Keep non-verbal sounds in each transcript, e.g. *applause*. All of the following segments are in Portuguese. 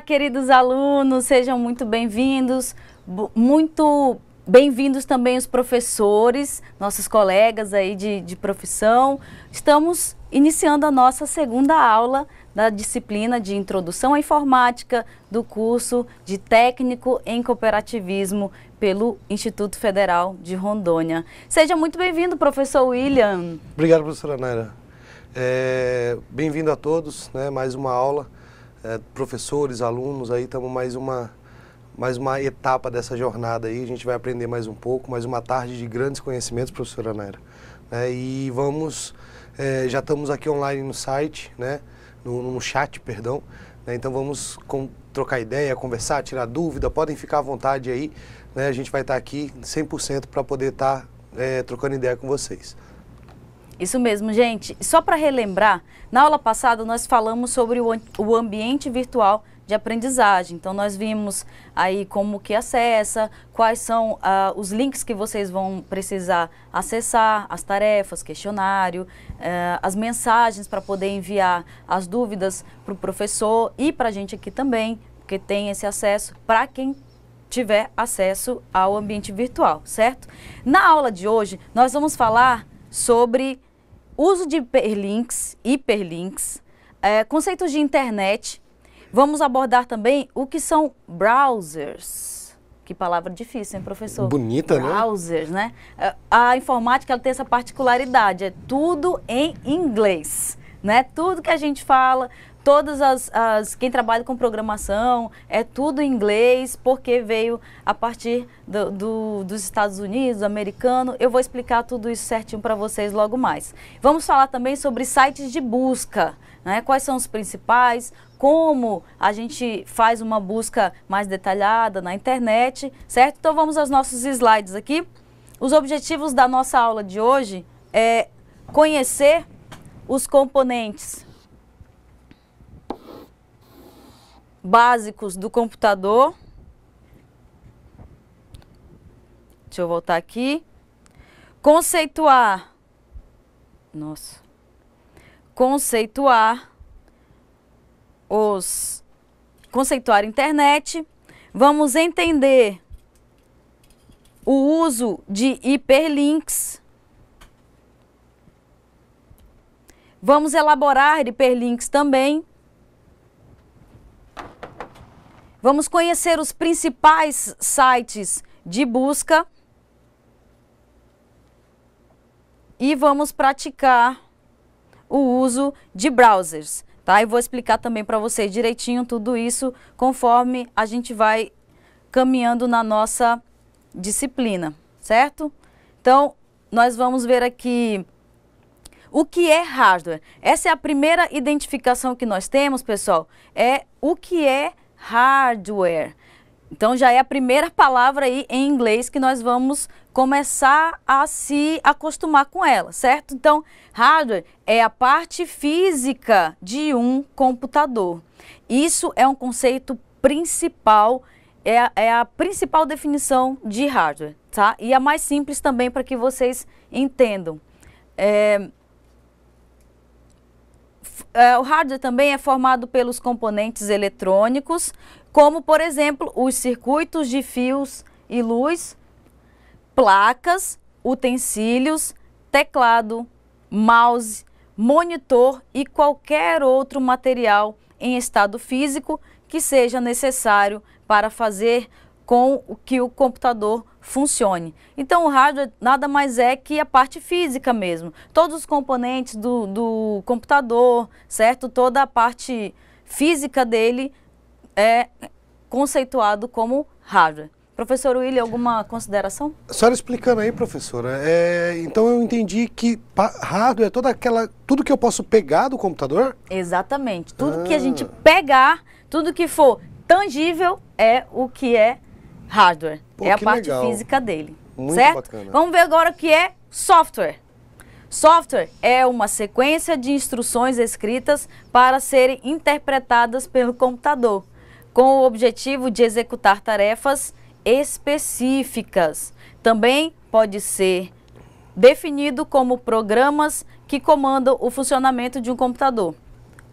queridos alunos, sejam muito bem-vindos, muito bem-vindos também os professores, nossos colegas aí de, de profissão. Estamos iniciando a nossa segunda aula da disciplina de Introdução à Informática do curso de Técnico em Cooperativismo pelo Instituto Federal de Rondônia. Seja muito bem-vindo, professor William. Obrigado, professora Naira. É, bem-vindo a todos, né, mais uma aula é, professores, alunos, aí estamos mais uma, mais uma etapa dessa jornada aí. A gente vai aprender mais um pouco, mais uma tarde de grandes conhecimentos, professora Naira. É, e vamos, é, já estamos aqui online no site, né? No, no chat, perdão. Né, então vamos com, trocar ideia, conversar, tirar dúvida, podem ficar à vontade aí. Né, a gente vai estar aqui 100% para poder estar tá, é, trocando ideia com vocês. Isso mesmo, gente. Só para relembrar, na aula passada nós falamos sobre o ambiente virtual de aprendizagem. Então nós vimos aí como que acessa, quais são uh, os links que vocês vão precisar acessar, as tarefas, questionário, uh, as mensagens para poder enviar as dúvidas para o professor e para a gente aqui também, porque tem esse acesso para quem tiver acesso ao ambiente virtual, certo? Na aula de hoje nós vamos falar sobre uso de hiperlinks, hiperlinks, é, conceitos de internet. Vamos abordar também o que são browsers. Que palavra difícil, hein, professor? Bonita, né? Browsers, né? É, a informática ela tem essa particularidade, é tudo em inglês. Né? Tudo que a gente fala, todas as, as quem trabalha com programação é tudo em inglês porque veio a partir do, do, dos Estados Unidos, americano. Eu vou explicar tudo isso certinho para vocês logo mais. Vamos falar também sobre sites de busca, né? Quais são os principais? Como a gente faz uma busca mais detalhada na internet, certo? Então vamos aos nossos slides aqui. Os objetivos da nossa aula de hoje é conhecer os componentes básicos do computador. Deixa eu voltar aqui. Conceituar. Nossa. Conceituar os conceituar a internet. Vamos entender o uso de hiperlinks. Vamos elaborar hiperlinks também. Vamos conhecer os principais sites de busca e vamos praticar o uso de browsers, tá? E vou explicar também para vocês direitinho tudo isso conforme a gente vai caminhando na nossa disciplina, certo? Então, nós vamos ver aqui o que é hardware. Essa é a primeira identificação que nós temos, pessoal, é o que é hardware hardware. Então já é a primeira palavra aí em inglês que nós vamos começar a se acostumar com ela, certo? Então, hardware é a parte física de um computador. Isso é um conceito principal, é a, é a principal definição de hardware, tá? E a mais simples também para que vocês entendam. É, é, o hardware também é formado pelos componentes eletrônicos, como, por exemplo, os circuitos de fios e luz, placas, utensílios, teclado, mouse, monitor e qualquer outro material em estado físico que seja necessário para fazer com que o computador funcione. Então o hardware é, nada mais é que a parte física mesmo. Todos os componentes do, do computador, certo? Toda a parte física dele é conceituado como hardware. Professor William, alguma consideração? A senhora explicando aí, professora. É, então eu entendi que hardware é toda aquela, tudo que eu posso pegar do computador? Exatamente. Tudo ah. que a ah. gente pegar, tudo que for tangível é o que é Hardware. Pô, é a parte legal. física dele. Muito certo? Bacana. Vamos ver agora o que é software. Software é uma sequência de instruções escritas para serem interpretadas pelo computador, com o objetivo de executar tarefas específicas. Também pode ser definido como programas que comandam o funcionamento de um computador.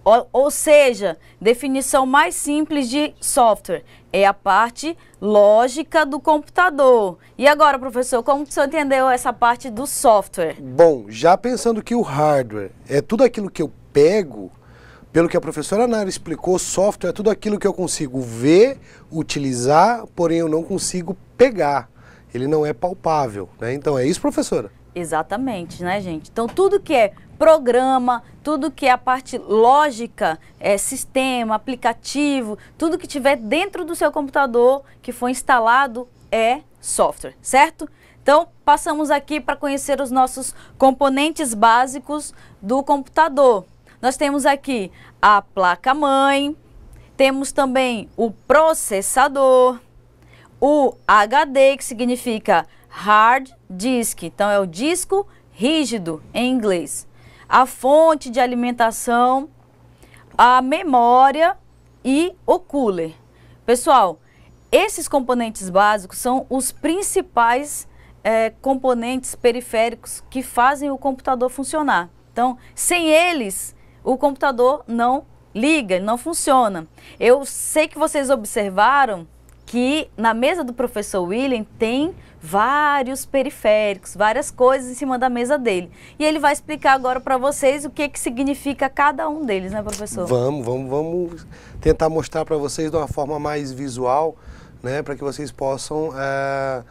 Ou, ou seja, definição mais simples de software é a parte lógica do computador. E agora, professor, como que o senhor entendeu essa parte do software? Bom, já pensando que o hardware é tudo aquilo que eu pego, pelo que a professora Nara explicou, software é tudo aquilo que eu consigo ver, utilizar, porém eu não consigo pegar. Ele não é palpável, né? Então é isso, professora? Exatamente, né, gente? Então tudo que é programa, tudo que é a parte lógica, é, sistema, aplicativo, tudo que tiver dentro do seu computador que foi instalado é software, certo? Então, passamos aqui para conhecer os nossos componentes básicos do computador. Nós temos aqui a placa-mãe, temos também o processador, o HD, que significa Hard Disk, então é o disco rígido em inglês a fonte de alimentação, a memória e o cooler. Pessoal, esses componentes básicos são os principais é, componentes periféricos que fazem o computador funcionar. Então, sem eles, o computador não liga, não funciona. Eu sei que vocês observaram que na mesa do professor William tem vários periféricos, várias coisas em cima da mesa dele. E ele vai explicar agora para vocês o que, que significa cada um deles, né, professor? Vamos, vamos, vamos tentar mostrar para vocês de uma forma mais visual, né, para que vocês possam, é, eh,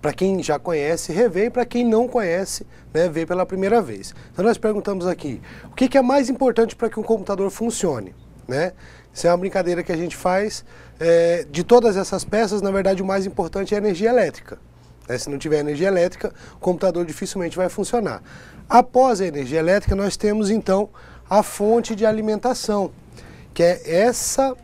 para quem já conhece, rever, e para quem não conhece, né, ver pela primeira vez. Então nós perguntamos aqui, o que, que é mais importante para que um computador funcione, né? Isso é uma brincadeira que a gente faz. É, de todas essas peças, na verdade, o mais importante é a energia elétrica. Né? Se não tiver energia elétrica, o computador dificilmente vai funcionar. Após a energia elétrica, nós temos então a fonte de alimentação, que é essa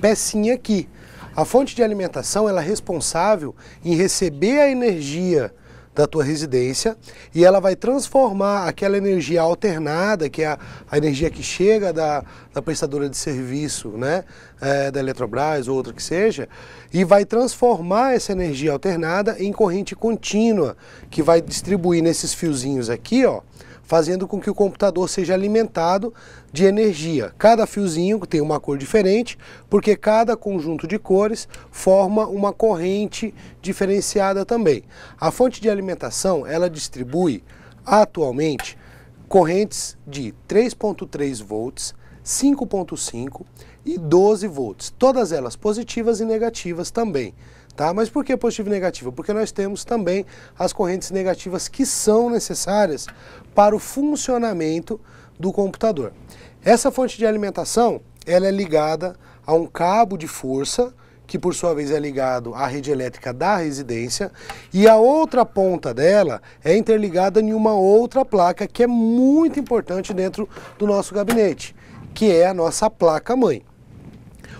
pecinha aqui. A fonte de alimentação ela é responsável em receber a energia da tua residência e ela vai transformar aquela energia alternada, que é a, a energia que chega da, da, prestadora de serviço, né, é, da Eletrobras ou outra que seja, e vai transformar essa energia alternada em corrente contínua, que vai distribuir nesses fiozinhos aqui, ó, fazendo com que o computador seja alimentado de energia. Cada fiozinho tem uma cor diferente, porque cada conjunto de cores forma uma corrente diferenciada também. A fonte de alimentação, ela distribui atualmente correntes de 3.3 volts, 5.5 e 12 volts, todas elas positivas e negativas também. Tá? Mas por que positivo e negativo? Porque nós temos também as correntes negativas que são necessárias para o funcionamento do computador. Essa fonte de alimentação ela é ligada a um cabo de força, que por sua vez é ligado à rede elétrica da residência, e a outra ponta dela é interligada em uma outra placa que é muito importante dentro do nosso gabinete, que é a nossa placa-mãe.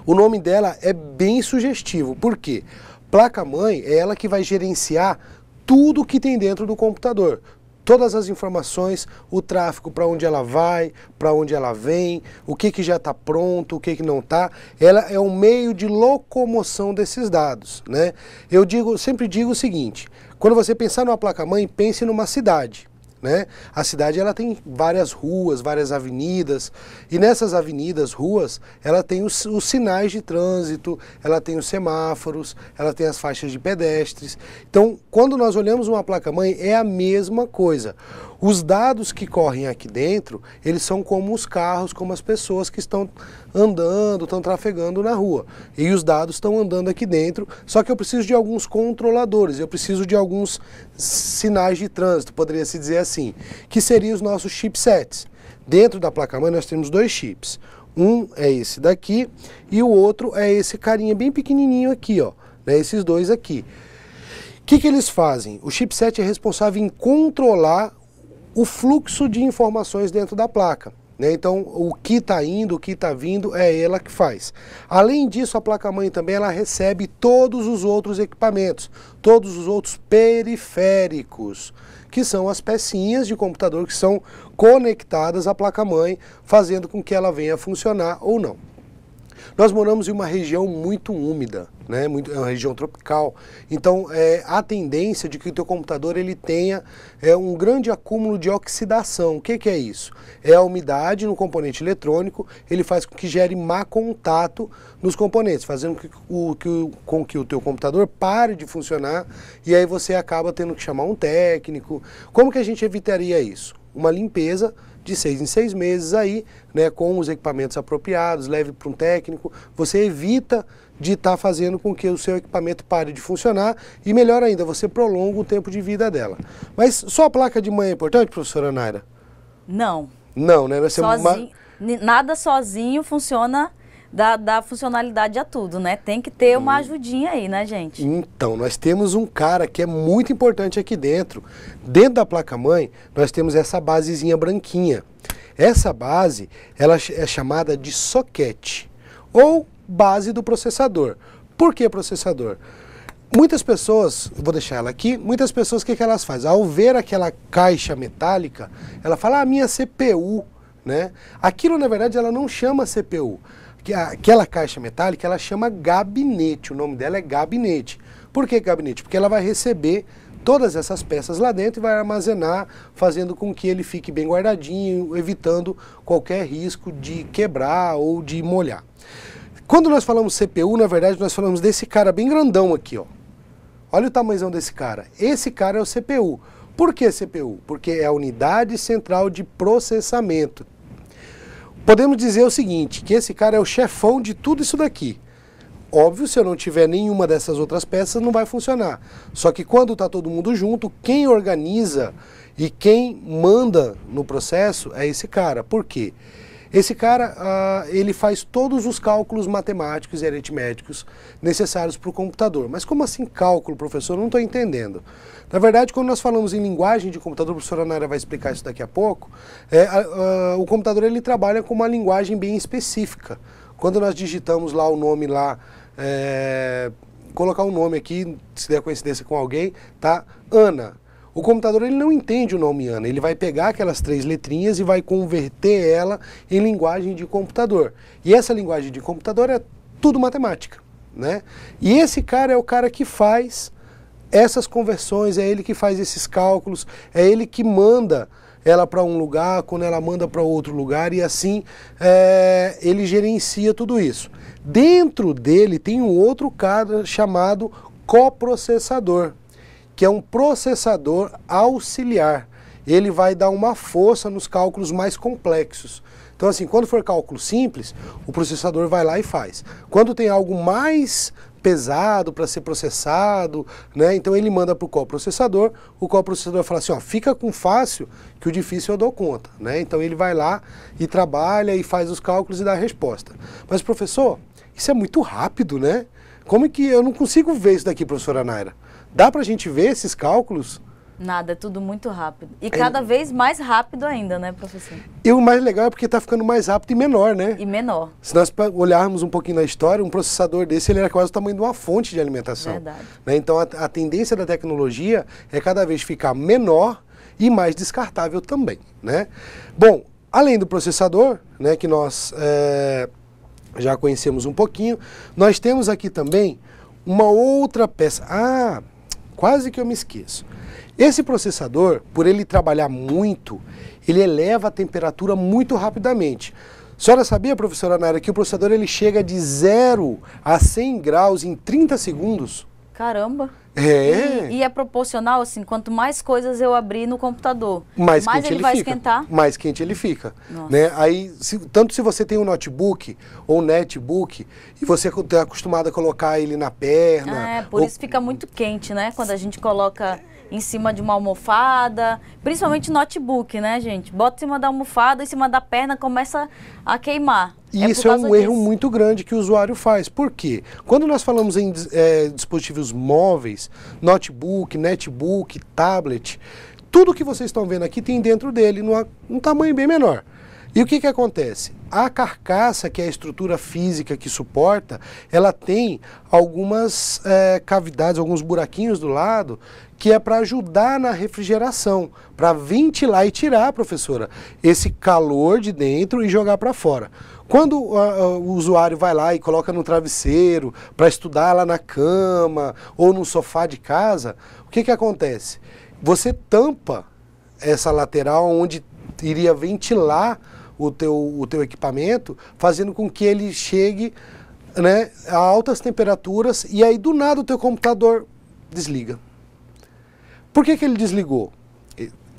O nome dela é bem sugestivo, porque placa-mãe é ela que vai gerenciar tudo que tem dentro do computador, todas as informações, o tráfego, para onde ela vai, para onde ela vem, o que, que já está pronto, o que, que não está. Ela é um meio de locomoção desses dados. Né? Eu digo, sempre digo o seguinte, quando você pensar numa placa-mãe, pense numa cidade. Né? A cidade ela tem várias ruas, várias avenidas, e nessas avenidas, ruas, ela tem os, os, sinais de trânsito, ela tem os semáforos, ela tem as faixas de pedestres. Então, quando nós olhamos uma placa-mãe, é a mesma coisa. Os dados que correm aqui dentro, eles são como os carros, como as pessoas que estão andando, estão trafegando na rua. E os dados estão andando aqui dentro, só que eu preciso de alguns controladores, eu preciso de alguns sinais de trânsito, poderia se dizer assim, que seriam os nossos chipsets. Dentro da placa-mãe nós temos dois chips. Um é esse daqui e o outro é esse carinha bem pequenininho aqui, ó. Né? Esses dois aqui. O que, que eles fazem? O chipset é responsável em controlar o fluxo de informações dentro da placa. Né? Então, o que está indo, o que está vindo, é ela que faz. Além disso, a placa-mãe também ela recebe todos os outros equipamentos, todos os outros periféricos, que são as pecinhas de computador que são conectadas à placa-mãe, fazendo com que ela venha a funcionar ou não. Nós moramos em uma região muito úmida, né? Muito, é uma região tropical. Então, é, há tendência de que o teu computador ele tenha é, um grande acúmulo de oxidação. O que, que é isso? É a umidade no componente eletrônico, ele faz com que gere má contato nos componentes, fazendo que o, que, com que o teu computador pare de funcionar e aí você acaba tendo que chamar um técnico. Como que a gente evitaria isso? Uma limpeza de seis em seis meses aí, né, com os equipamentos apropriados, leve para um técnico, você evita de estar tá fazendo com que o seu equipamento pare de funcionar e melhor ainda, você prolonga o tempo de vida dela. Mas só a placa de manhã é importante, professora Naira? Não. Não, né? Sozinho, uma... Nada sozinho funciona da, funcionalidade a tudo, né? Tem que ter uma hum. ajudinha aí, né, gente? Então, nós temos um cara que é muito importante aqui dentro. Dentro da placa-mãe, nós temos essa basezinha branquinha. Essa base, ela é chamada de soquete, ou base do processador. Por que processador? Muitas pessoas, vou deixar ela aqui, muitas pessoas, o que, que elas fazem? Ao ver aquela caixa metálica, ela fala, a ah, minha CPU, né? Aquilo, na verdade, ela não chama CPU aquela caixa metálica ela chama gabinete, o nome dela é gabinete. Por que gabinete? Porque ela vai receber todas essas peças lá dentro e vai armazenar, fazendo com que ele fique bem guardadinho, evitando qualquer risco de quebrar ou de molhar. Quando nós falamos CPU, na verdade nós falamos desse cara bem grandão aqui, ó. Olha o tamanhozão desse cara. Esse cara é o CPU. Por que CPU? Porque é a unidade central de processamento. Podemos dizer o seguinte, que esse cara é o chefão de tudo isso daqui. Óbvio, se eu não tiver nenhuma dessas outras peças, não vai funcionar. Só que quando está todo mundo junto, quem organiza e quem manda no processo é esse cara. Por quê? Porque esse cara, uh, ele faz todos os cálculos matemáticos e aritméticos necessários para o computador. Mas como assim cálculo, professor? Eu não estou entendendo. Na verdade, quando nós falamos em linguagem de computador, o professor Nara vai explicar isso daqui a pouco, é, uh, o computador ele trabalha com uma linguagem bem específica. Quando nós digitamos lá o nome lá, é, colocar o um nome aqui, se der coincidência com alguém, tá? Ana. O computador ele não entende o nome ANA, ele vai pegar aquelas três letrinhas e vai converter ela em linguagem de computador. E essa linguagem de computador é tudo matemática, né? E esse cara é o cara que faz essas conversões, é ele que faz esses cálculos, é ele que manda ela para um lugar, quando ela manda para outro lugar e assim é, ele gerencia tudo isso. Dentro dele tem um outro cara chamado coprocessador que é um processador auxiliar. Ele vai dar uma força nos cálculos mais complexos. Então, assim, quando for cálculo simples, o processador vai lá e faz. Quando tem algo mais pesado para ser processado, né? Então ele manda para o coprocessador, o coprocessador fala assim, ó, fica com fácil que o difícil eu dou conta, né? Então ele vai lá e trabalha e faz os cálculos e dá a resposta. Mas professor, isso é muito rápido, né? Como é que eu não consigo ver isso daqui, professora Naira? Dá para a gente ver esses cálculos? Nada, é tudo muito rápido. E é cada é... vez mais rápido ainda, né, professor? E o mais legal é porque está ficando mais rápido e menor, né? E menor. Se nós olharmos um pouquinho na história, um processador desse ele era quase o tamanho de uma fonte de alimentação. Verdade. Né? Então a, a tendência da tecnologia é cada vez ficar menor e mais descartável também, né? Bom, além do processador, né, que nós é, já conhecemos um pouquinho, nós temos aqui também uma outra peça. Ah! quase que eu me esqueço. Esse processador, por ele trabalhar muito, ele eleva a temperatura muito rapidamente. A senhora sabia, professora Nara, que o processador ele chega de 0 a 100 graus em 30 segundos? Caramba! É. E, e, é proporcional, assim, quanto mais coisas eu abrir no computador, mais, mais quente ele, ele vai fica, esquentar. Mais quente ele fica. Né? Aí, se, tanto se você tem um notebook ou um netbook, e você está acostumado a colocar ele na perna. É, por ou... isso fica muito quente, né? Quando a gente coloca em cima de uma almofada, principalmente notebook, né, gente? Bota em cima da almofada, em cima da perna, começa a queimar. E é isso é um disso. erro muito grande que o usuário faz. Por quê? Quando nós falamos em é, dispositivos móveis, notebook, netbook, tablet, tudo que vocês estão vendo aqui tem dentro dele, numa, um tamanho bem menor. E o que, que acontece? A carcaça, que é a estrutura física que suporta, ela tem algumas é, cavidades, alguns buraquinhos do lado que é para ajudar na refrigeração, para ventilar e tirar, professora, esse calor de dentro e jogar para fora. Quando o usuário vai lá e coloca no travesseiro para estudar lá na cama ou no sofá de casa, o que, que acontece? Você tampa essa lateral onde iria ventilar o teu, o teu equipamento, fazendo com que ele chegue né, a altas temperaturas e aí do nada o teu computador desliga. Por que, que ele desligou?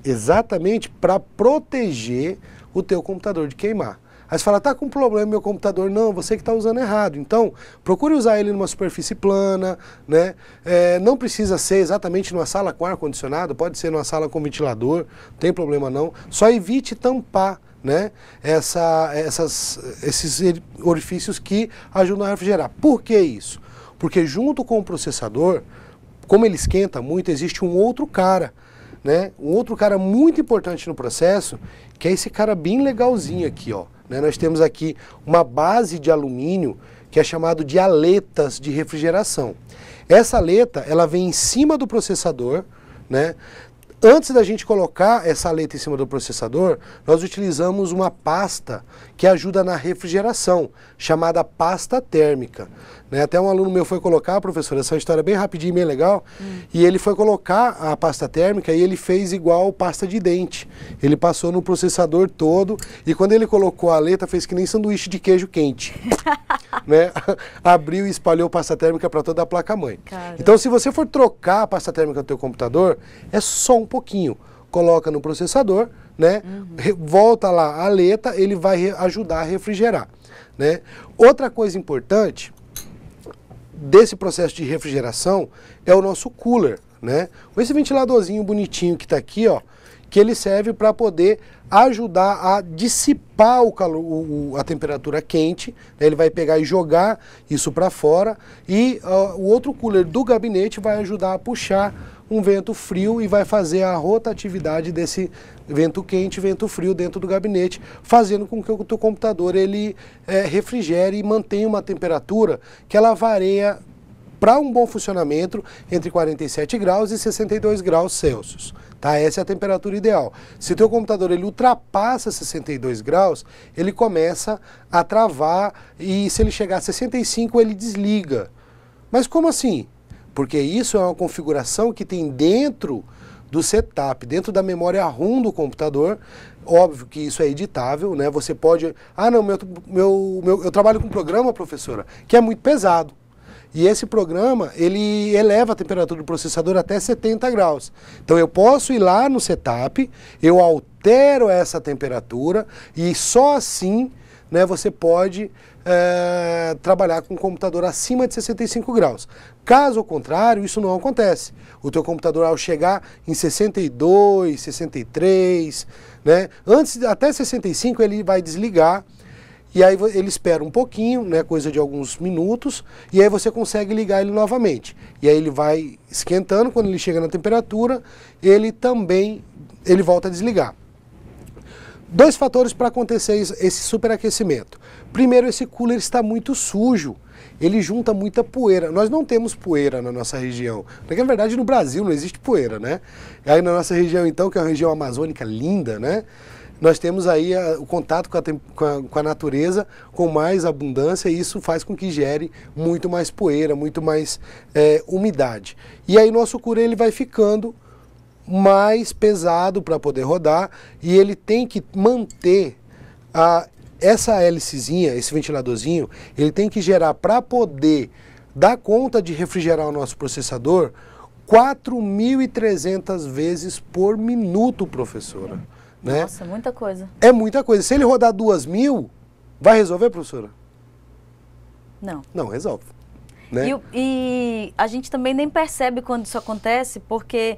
Exatamente para proteger o teu computador de queimar. Aí você fala, tá com problema meu computador. Não, você que está usando errado. Então, procure usar ele numa superfície plana, né? É, não precisa ser exatamente numa sala com ar-condicionado, pode ser numa sala com ventilador, não tem problema não. Só evite tampar, né? Essa, essas, esses orifícios que ajudam a refrigerar. Por que isso? Porque junto com o processador, como ele esquenta muito, existe um outro cara, né? Um outro cara muito importante no processo, que é esse cara bem legalzinho aqui, ó. Né? Nós temos aqui uma base de alumínio que é chamado de aletas de refrigeração. Essa aleta, ela vem em cima do processador, né? Antes da gente colocar essa letra em cima do processador, nós utilizamos uma pasta que ajuda na refrigeração, chamada pasta térmica. Né? Até um aluno meu foi colocar, professora, essa história é bem e bem legal, hum. e ele foi colocar a pasta térmica e ele fez igual pasta de dente. Ele passou no processador todo e quando ele colocou a letra, fez que nem sanduíche de queijo quente. *laughs* né, *laughs* abriu e espalhou pasta térmica para toda a placa-mãe. Então, se você for trocar a pasta térmica do teu computador, é só um pouquinho. Coloca no processador, né, uhum. volta lá a aleta, ele vai ajudar a refrigerar. Né? Outra coisa importante desse processo de refrigeração é o nosso cooler. Né? Esse ventiladorzinho bonitinho que está aqui, ó, que ele serve para poder ajudar a dissipar o calor, o, a temperatura quente. Né? Ele vai pegar e jogar isso para fora e uh, o outro cooler do gabinete vai ajudar a puxar um vento frio e vai fazer a rotatividade desse vento quente, vento frio dentro do gabinete, fazendo com que o teu computador ele é, refrigere e mantenha uma temperatura que ela varia para um bom funcionamento entre 47 graus e 62 graus Celsius. Tá? Essa é a temperatura ideal. Se o teu computador ele ultrapassa 62 graus, ele começa a travar e se ele chegar a 65 ele desliga. Mas como assim? Porque isso é uma configuração que tem dentro do setup, dentro da memória ROM do computador. Óbvio que isso é editável, né? Você pode. Ah, não, meu, meu, meu, eu trabalho com um programa, professora, que é muito pesado. E esse programa, ele eleva a temperatura do processador até 70 graus. Então eu posso ir lá no setup, eu altero essa temperatura e só assim né, você pode é, trabalhar com o computador acima de 65 graus. Caso contrário, isso não acontece. O teu computador ao chegar em 62, 63, né, antes até 65 ele vai desligar e aí ele espera um pouquinho, né, coisa de alguns minutos, e aí você consegue ligar ele novamente. E aí ele vai esquentando, quando ele chega na temperatura, ele também ele volta a desligar. Dois fatores para acontecer esse superaquecimento. Primeiro, esse cooler está muito sujo, ele junta muita poeira. Nós não temos poeira na nossa região. Na verdade, no Brasil não existe poeira, né? Aí na nossa região, então, que é uma região amazônica linda, né? nós temos aí a, o contato com a, com, a, com a, natureza com mais abundância e isso faz com que gere muito mais poeira, muito mais é, umidade. E aí nosso cura ele vai ficando mais pesado para poder rodar e ele tem que manter a, essa hélicezinha, esse ventiladorzinho, ele tem que gerar para poder dar conta de refrigerar o nosso processador 4.300 vezes por minuto, professora. Né? Nossa, muita coisa. É muita coisa. Se ele rodar duas mil, vai resolver, professora? Não. Não resolve. Né? E, e, a gente também nem percebe quando isso acontece, porque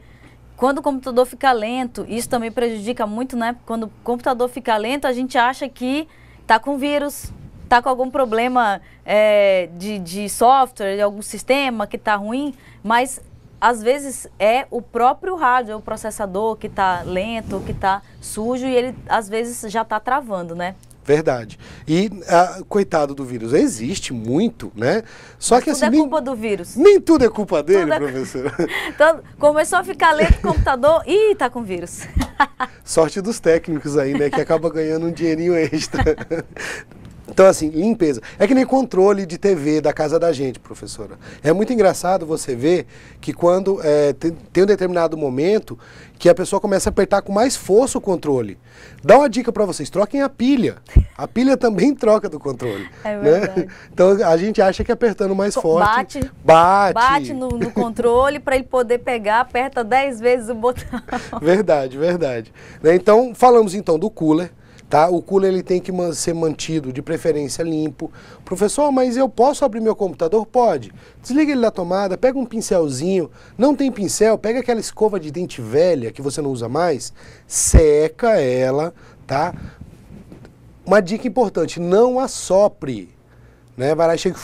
quando o computador fica lento, isso também prejudica muito, né? Quando o computador fica lento, a gente acha que está com vírus, está com algum problema é, de, de software, de algum sistema que está ruim, mas às vezes é o próprio rádio, é o processador que está lento, que está sujo e ele às vezes já está travando, né? Verdade. E, ah, coitado do vírus, existe muito, né? Só Mas que tudo assim, é culpa nem, do vírus. Nem tudo é culpa dele, tudo é... professor. *laughs* então, começou a ficar lento o computador e *laughs* tá com vírus. Sorte dos técnicos aí, né? Que acaba ganhando um dinheirinho extra. *laughs* Então, assim, limpeza. É que nem controle de TV da casa da gente, professora. É muito engraçado você ver que quando é, tem, tem, um determinado momento que a pessoa começa a apertar com mais força o controle. Dá uma dica para vocês, troquem a pilha. A pilha também troca do controle. É né? verdade. Né? *laughs* Então, a gente acha que é apertando mais forte... Bate. Bate. Bate no, no controle para ele poder pegar, aperta 10 vezes o botão. *laughs* Verdade, verdade. Né? Então, falamos então do cooler Tá? O cooler ele tem que ser mantido, de preferência limpo. Professor, mas eu posso abrir meu computador? Pode. Desliga ele da tomada, pega um pincelzinho. Não tem pincel, pega aquela escova de dente velha que você não usa mais, seca ela, tá? Uma dica importante, não assopre. Né? Vai lá e chega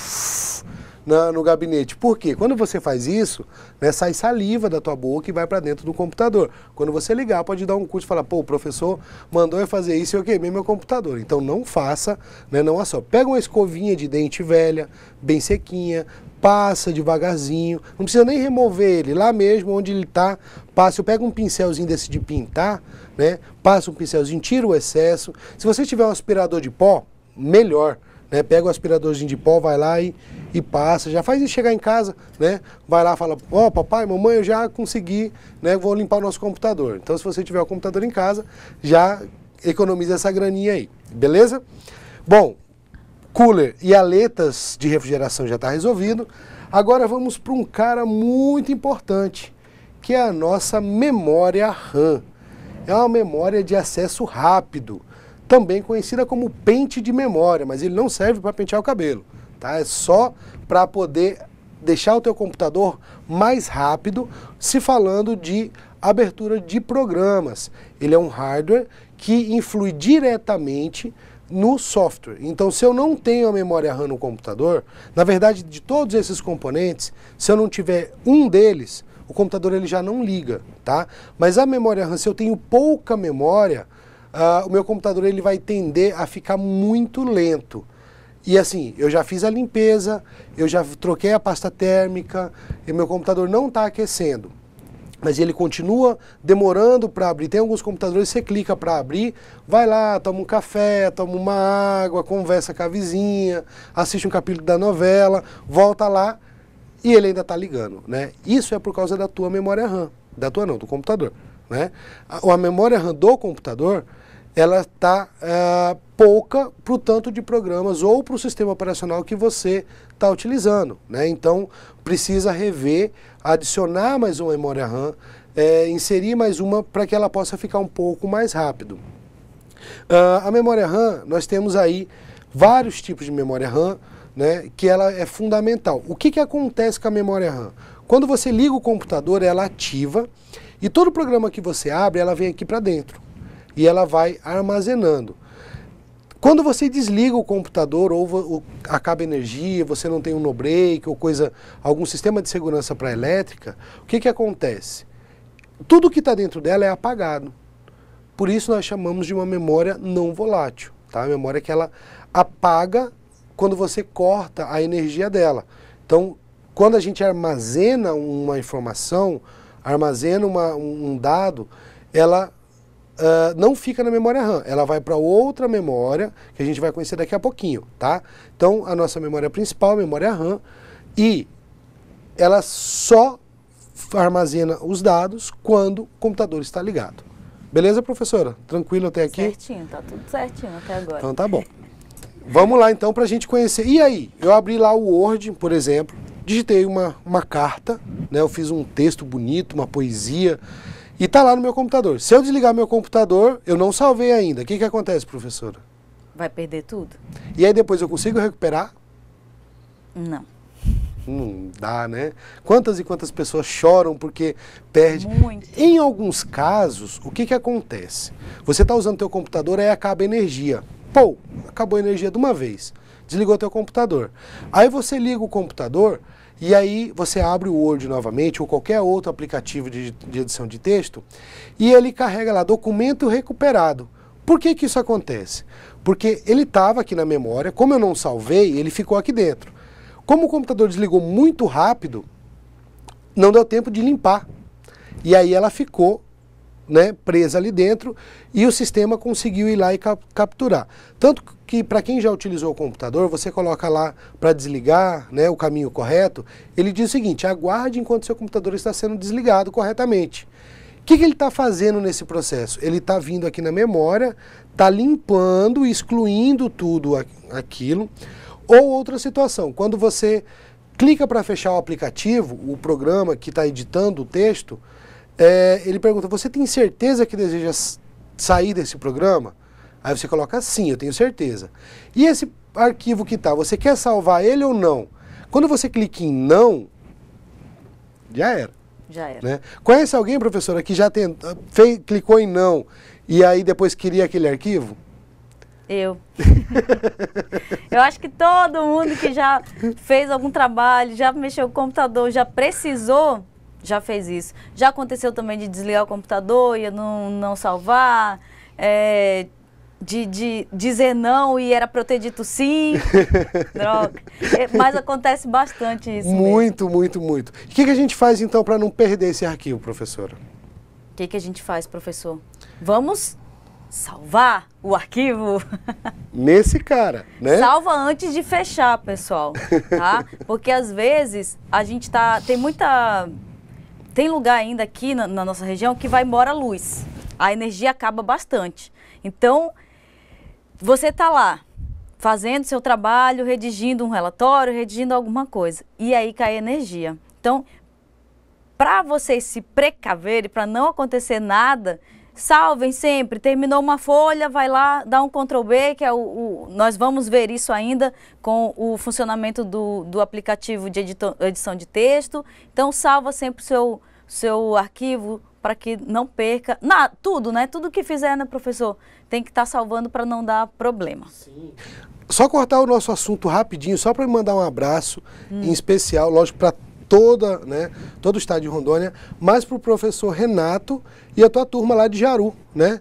na, no gabinete. Por quê? Quando você faz isso, né, sai saliva da tua boca e vai para dentro do computador. Quando você ligar, pode dar um curso e falar, pô, o professor mandou eu fazer isso e eu queimei meu computador. Então não faça, né, não é só. Pega uma escovinha de dente velha, bem sequinha, passa devagarzinho, não precisa nem remover ele, lá mesmo onde ele está, passa, eu pego um pincelzinho desse de pintar, né, passa um pincelzinho, tira o excesso. Se você tiver um aspirador de pó, melhor, né, pega o aspiradorzinho de pó, vai lá e e passa, já faz isso chegar em casa, né? Vai lá fala, ó oh, papai, mamãe, eu já consegui, né? Vou limpar o nosso computador. Então se você tiver o computador em casa, já economiza essa graninha aí, beleza? Bom, cooler e aletas de refrigeração já está resolvido. Agora vamos para um cara muito importante, que é a nossa memória RAM. É uma memória de acesso rápido, também conhecida como pente de memória, mas ele não serve para pentear o cabelo tá? É só para poder deixar o teu computador mais rápido, se falando de abertura de programas. Ele é um hardware que influi diretamente no software. Então, se eu não tenho a memória RAM no computador, na verdade, de todos esses componentes, se eu não tiver um deles, o computador ele já não liga, tá? Mas a memória RAM, se eu tenho pouca memória, uh, o meu computador ele vai tender a ficar muito lento. E assim, eu já fiz a limpeza, eu já troquei a pasta térmica, e meu computador não está aquecendo. Mas ele continua demorando para abrir. Tem alguns computadores que você clica para abrir, vai lá, toma um café, toma uma água, conversa com a vizinha, assiste um capítulo da novela, volta lá e ele ainda está ligando. Né? Isso é por causa da tua memória RAM. Da tua não, do computador. Né? A, a memória RAM do computador ela está eh, pouca para o tanto de programas ou para o sistema operacional que você está utilizando. Né? Então, precisa rever, adicionar mais uma memória RAM, é, inserir mais uma para que ela possa ficar um pouco mais rápido. Uh, a memória RAM, nós temos aí vários tipos de memória RAM, né, que ela é fundamental. O que, que acontece com a memória RAM? Quando você liga o computador, ela ativa e todo programa que você abre, ela vem aqui para dentro e ela vai armazenando. Quando você desliga o computador ou, ou acaba energia, você não tem um no break ou coisa, algum sistema de segurança para elétrica, o que, que acontece? Tudo que está dentro dela é apagado. Por isso nós chamamos de uma memória não volátil. Tá? A memória que ela apaga quando você corta a energia dela. Então, quando a gente armazena uma informação, armazena uma, um dado, ela uh, não fica na memória RAM, ela vai para outra memória que a gente vai conhecer daqui a pouquinho, tá? Então a nossa memória principal, memória RAM, e ela só armazena os dados quando o computador está ligado. Beleza, professora? Tranquilo até aqui? Certinho, tá tudo certinho até agora. Então tá bom. Vamos lá então para a gente conhecer. E aí, eu abri lá o Word, por exemplo, digitei uma, uma carta, né? eu fiz um texto bonito, uma poesia, e está lá no meu computador. Se eu desligar meu computador, eu não salvei ainda. O que, que acontece, professora? Vai perder tudo. E aí depois eu consigo recuperar? Não. Não dá, né? Quantas e quantas pessoas choram porque perde. Muito. Em alguns casos, o que, que acontece? Você está usando teu computador, aí acaba a energia. Pô, acabou a energia de uma vez. Desligou teu computador. Aí você liga o computador, e aí você abre o Word novamente ou qualquer outro aplicativo de, de edição de texto e ele carrega lá documento recuperado. Por que, que isso acontece? Porque ele estava aqui na memória, como eu não salvei, ele ficou aqui dentro. Como o computador desligou muito rápido, não deu tempo de limpar. E aí ela ficou né, presa ali dentro e o sistema conseguiu ir lá e cap capturar. Tanto que para quem já utilizou o computador, você coloca lá para desligar né, o caminho correto, ele diz o seguinte, aguarde enquanto seu computador está sendo desligado corretamente. O que, que ele está fazendo nesse processo? Ele está vindo aqui na memória, está limpando, excluindo tudo aquilo. Ou outra situação, quando você clica para fechar o aplicativo, o programa que está editando o texto, é, ele pergunta: Você tem certeza que deseja sair desse programa? Aí você coloca sim, eu tenho certeza. E esse arquivo que está, você quer salvar ele ou não? Quando você clica em não, já era. Já era. Né? Conhece alguém, professora, que já fez, clicou em não e aí depois queria aquele arquivo? Eu. *laughs* eu acho que todo mundo que já fez algum trabalho, já mexeu com o computador, já precisou já fez isso. Já aconteceu também de desligar o computador e não, não salvar. É, de, de, dizer não e era pra eu ter dito sim. *laughs* Droga. É, mas acontece bastante isso. Muito, mesmo. muito, muito. O que, que a gente faz então para não perder esse arquivo, professora? O que, que a gente faz, professor? Vamos salvar o arquivo. *laughs* Nesse cara, né? Salva antes de fechar, pessoal, tá? *laughs* Porque às vezes a gente tá tem muita tem lugar ainda aqui na, na nossa região que vai embora a luz. A energia acaba bastante. Então, você está lá fazendo seu trabalho, redigindo um relatório, redigindo alguma coisa. E aí cai a energia. Então, para vocês se precaverem, para não acontecer nada Salvem sempre, terminou uma folha, vai lá, dá um Ctrl B, que é o, o nós vamos ver isso ainda com o funcionamento do, do aplicativo de edito, edição de texto. Então salva sempre o seu, seu arquivo para que não perca. Na, tudo, né? Tudo que fizer, né, professor? Tem que estar tá salvando para não dar problema. Sim. Só cortar o nosso assunto rapidinho, só para mandar um abraço, hum. em especial, lógico, para toda, né, todo o estado de Rondônia, mas para o professor Renato e a tua turma lá de Jaru, né?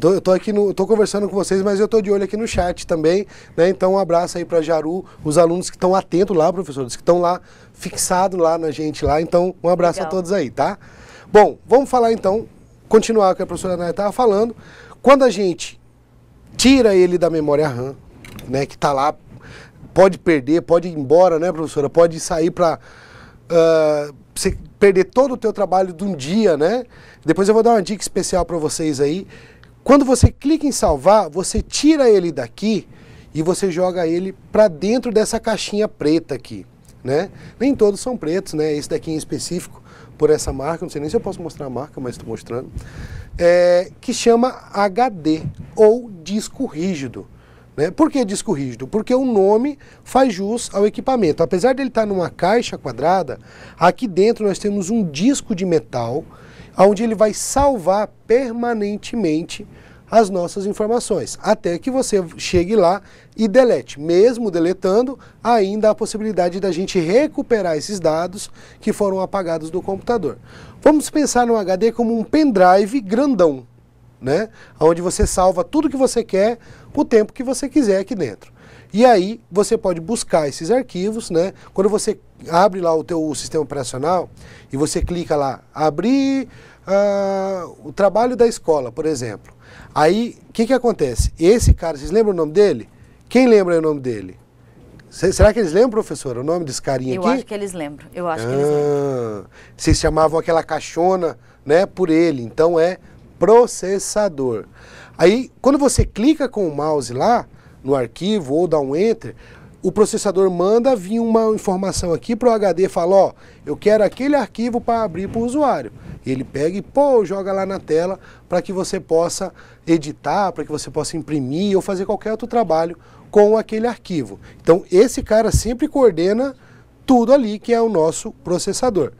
Eu tô aqui, no, tô conversando com vocês, mas eu tô de olho aqui no chat também, né? Então um abraço aí para Jaru, os alunos que estão atentos lá, professores, que estão lá fixado lá na gente lá. Então um abraço Legal. a todos aí, tá? Bom, vamos falar então, continuar o que a professora Ana estava falando. Quando a gente tira ele da memória RAM, né? Que está lá, pode perder, pode ir embora, né, professora? Pode sair para você ah, perder todo o teu trabalho de um dia, né? Depois eu vou dar uma dica especial para vocês aí. Quando você clica em salvar, você tira ele daqui e você joga ele para dentro dessa caixinha preta aqui, né? Nem todos são pretos, né? Esse daqui em específico, por essa marca, não sei nem se eu posso mostrar a marca, mas estou mostrando, é, que chama HD ou disco rígido. Né? Por que disco rígido? Porque o nome faz jus ao equipamento. Apesar dele estar tá numa caixa quadrada, aqui dentro nós temos um disco de metal, onde ele vai salvar permanentemente as nossas informações, até que você chegue lá e delete. Mesmo deletando, ainda há a possibilidade da gente recuperar esses dados que foram apagados do computador. Vamos pensar no HD como um pendrive grandão né? Onde você salva tudo que você quer, o tempo que você quiser aqui dentro. E aí você pode buscar esses arquivos, né? Quando você abre lá o teu sistema operacional e você clica lá, abrir uh, o trabalho da escola, por exemplo. Aí, o que que acontece? Esse cara, vocês lembram o nome dele? Quem lembra o nome dele? Será que eles lembram, professor, o nome desse carinha eu aqui? Eu acho que eles lembram. Eu acho ah, que eles ah, lembram. Vocês chamavam aquela caixona, né, por ele. Então é processador. Aí, quando você clica com o mouse lá no arquivo ou dá um enter, o processador manda vir uma informação aqui para o HD, fala, ó, eu quero aquele arquivo para abrir para o usuário. Ele pega e pô, joga lá na tela para que você possa editar, para que você possa imprimir ou fazer qualquer outro trabalho com aquele arquivo. Então, esse cara sempre coordena tudo ali que é o nosso processador.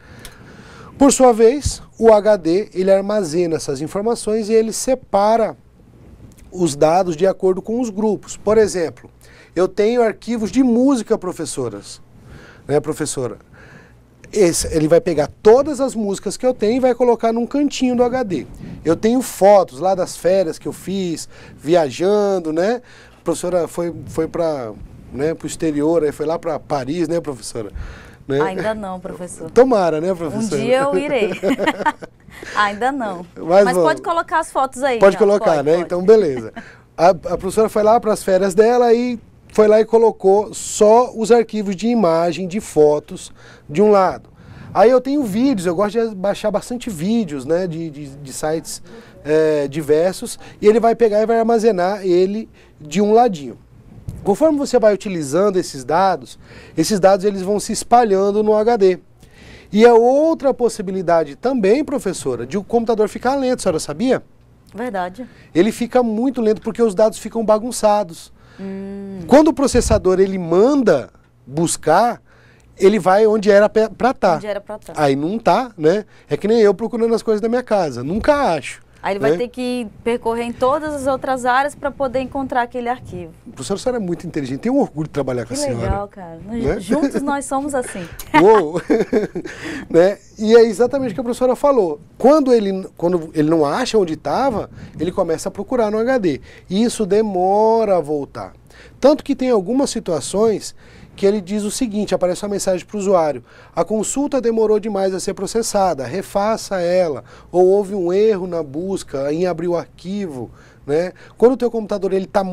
Por sua vez, o HD ele armazena essas informações e ele separa os dados de acordo com os grupos. Por exemplo, eu tenho arquivos de música, professoras, né, professora? Esse, ele vai pegar todas as músicas que eu tenho e vai colocar num cantinho do HD. Eu tenho fotos lá das férias que eu fiz, viajando, né? A professora foi, foi para né, o exterior, aí foi lá para Paris, né, professora? Né? Ainda não, professor. Tomara, né, professor? Um dia eu irei. *laughs* Ainda não. Mas, Mas pode colocar as fotos aí. Pode colocar, pode, né? Pode. Então, beleza. A, a professora foi lá para as férias dela e foi lá e colocou só os arquivos de imagem, de fotos, de um lado. Aí eu tenho vídeos, eu gosto de baixar bastante vídeos né, de, de, de sites é, diversos, e ele vai pegar e vai armazenar ele de um ladinho. Conforme você vai utilizando esses dados, esses dados eles vão se espalhando no HD. E é outra possibilidade também, professora, de o computador ficar lento, a senhora sabia? Verdade. Ele fica muito lento porque os dados ficam bagunçados. Hum. Quando o processador ele manda buscar, ele vai onde era para estar. Tá. Onde era pra tá. Aí não tá, né? É que nem eu procurando as coisas da minha casa, nunca acho. Aí ele vai é? ter que percorrer em todas as outras áreas para poder encontrar aquele arquivo. Professora, a senhora é muito inteligente. Tenho orgulho de trabalhar com a senhora. legal, cara. Né? Juntos nós *laughs* somos assim. Uou! *laughs* né? E é exatamente o que a professora falou. Quando ele, quando ele não acha onde estava, ele começa a procurar no HD. E isso demora a voltar. Tanto que tem algumas situações que ele diz o seguinte, aparece uma mensagem para o usuário, a consulta demorou demais a ser processada, refaça ela, ou houve um erro na busca, em abrir o arquivo, né? Quando o teu computador ele tá,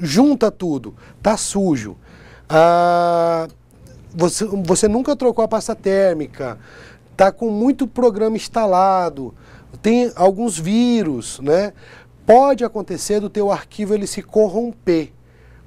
junta tudo, tá sujo, ah, você, você nunca trocou a pasta térmica, tá com muito programa instalado, tem alguns vírus, né? Pode acontecer do teu arquivo ele se corromper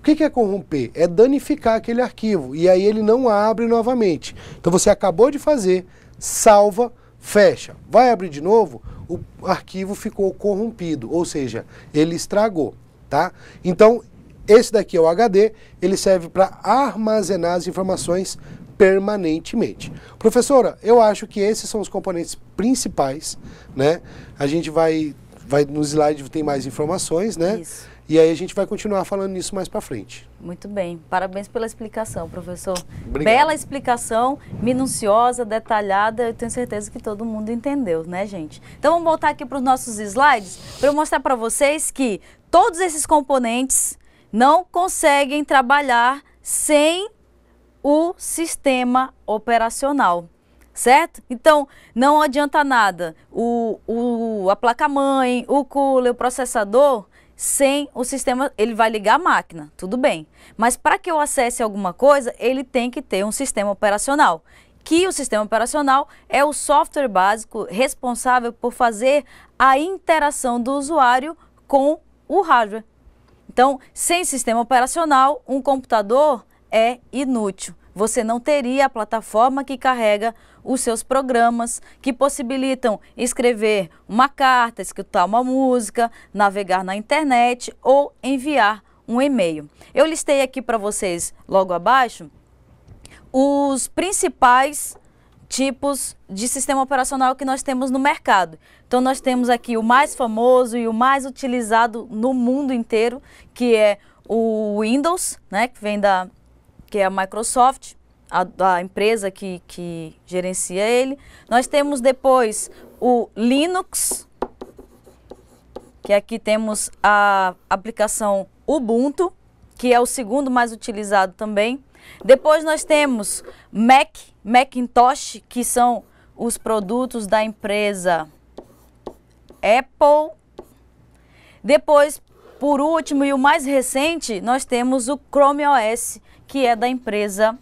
que, que é corromper? É danificar aquele arquivo e aí ele não abre novamente. Então você acabou de fazer, salva, fecha, vai abrir de novo, o arquivo ficou corrompido, ou seja, ele estragou, tá? Então esse daqui é o HD, ele serve para armazenar as informações permanentemente. Professora, eu acho que esses são os componentes principais, né? A gente vai, vai no slide tem mais informações, né? Isso. E aí a gente vai continuar falando nisso mais para frente. Muito bem. Parabéns pela explicação, professor. Obrigado. Bela explicação, minuciosa, detalhada. Eu tenho certeza que todo mundo entendeu, né, gente? Então vamos voltar aqui para os nossos slides para eu mostrar para vocês que todos esses componentes não conseguem trabalhar sem o sistema operacional certo? Então, não adianta nada o, o, a placa-mãe, o cooler, o processador sem o sistema, ele vai ligar a máquina, tudo bem. Mas para que eu acesse alguma coisa, ele tem que ter um sistema operacional. Que o sistema operacional é o software básico responsável por fazer a interação do usuário com o hardware. Então, sem sistema operacional, um computador é inútil você não teria a plataforma que carrega os seus programas, que possibilitam escrever uma carta, escutar uma música, navegar na internet ou enviar um e-mail. Eu listei aqui para vocês, logo abaixo, os principais tipos de sistema operacional que nós temos no mercado. Então nós temos aqui o mais famoso e o mais utilizado no mundo inteiro, que é o Windows, né, que vem da que é a Microsoft, a, a empresa que, que gerencia ele. Nós temos depois o Linux, que aqui temos a aplicação Ubuntu, que é o segundo mais utilizado também. Depois nós temos Mac, Macintosh, que são os produtos da empresa Apple. Depois, por último e o mais recente, nós temos o Chrome OS, que é da empresa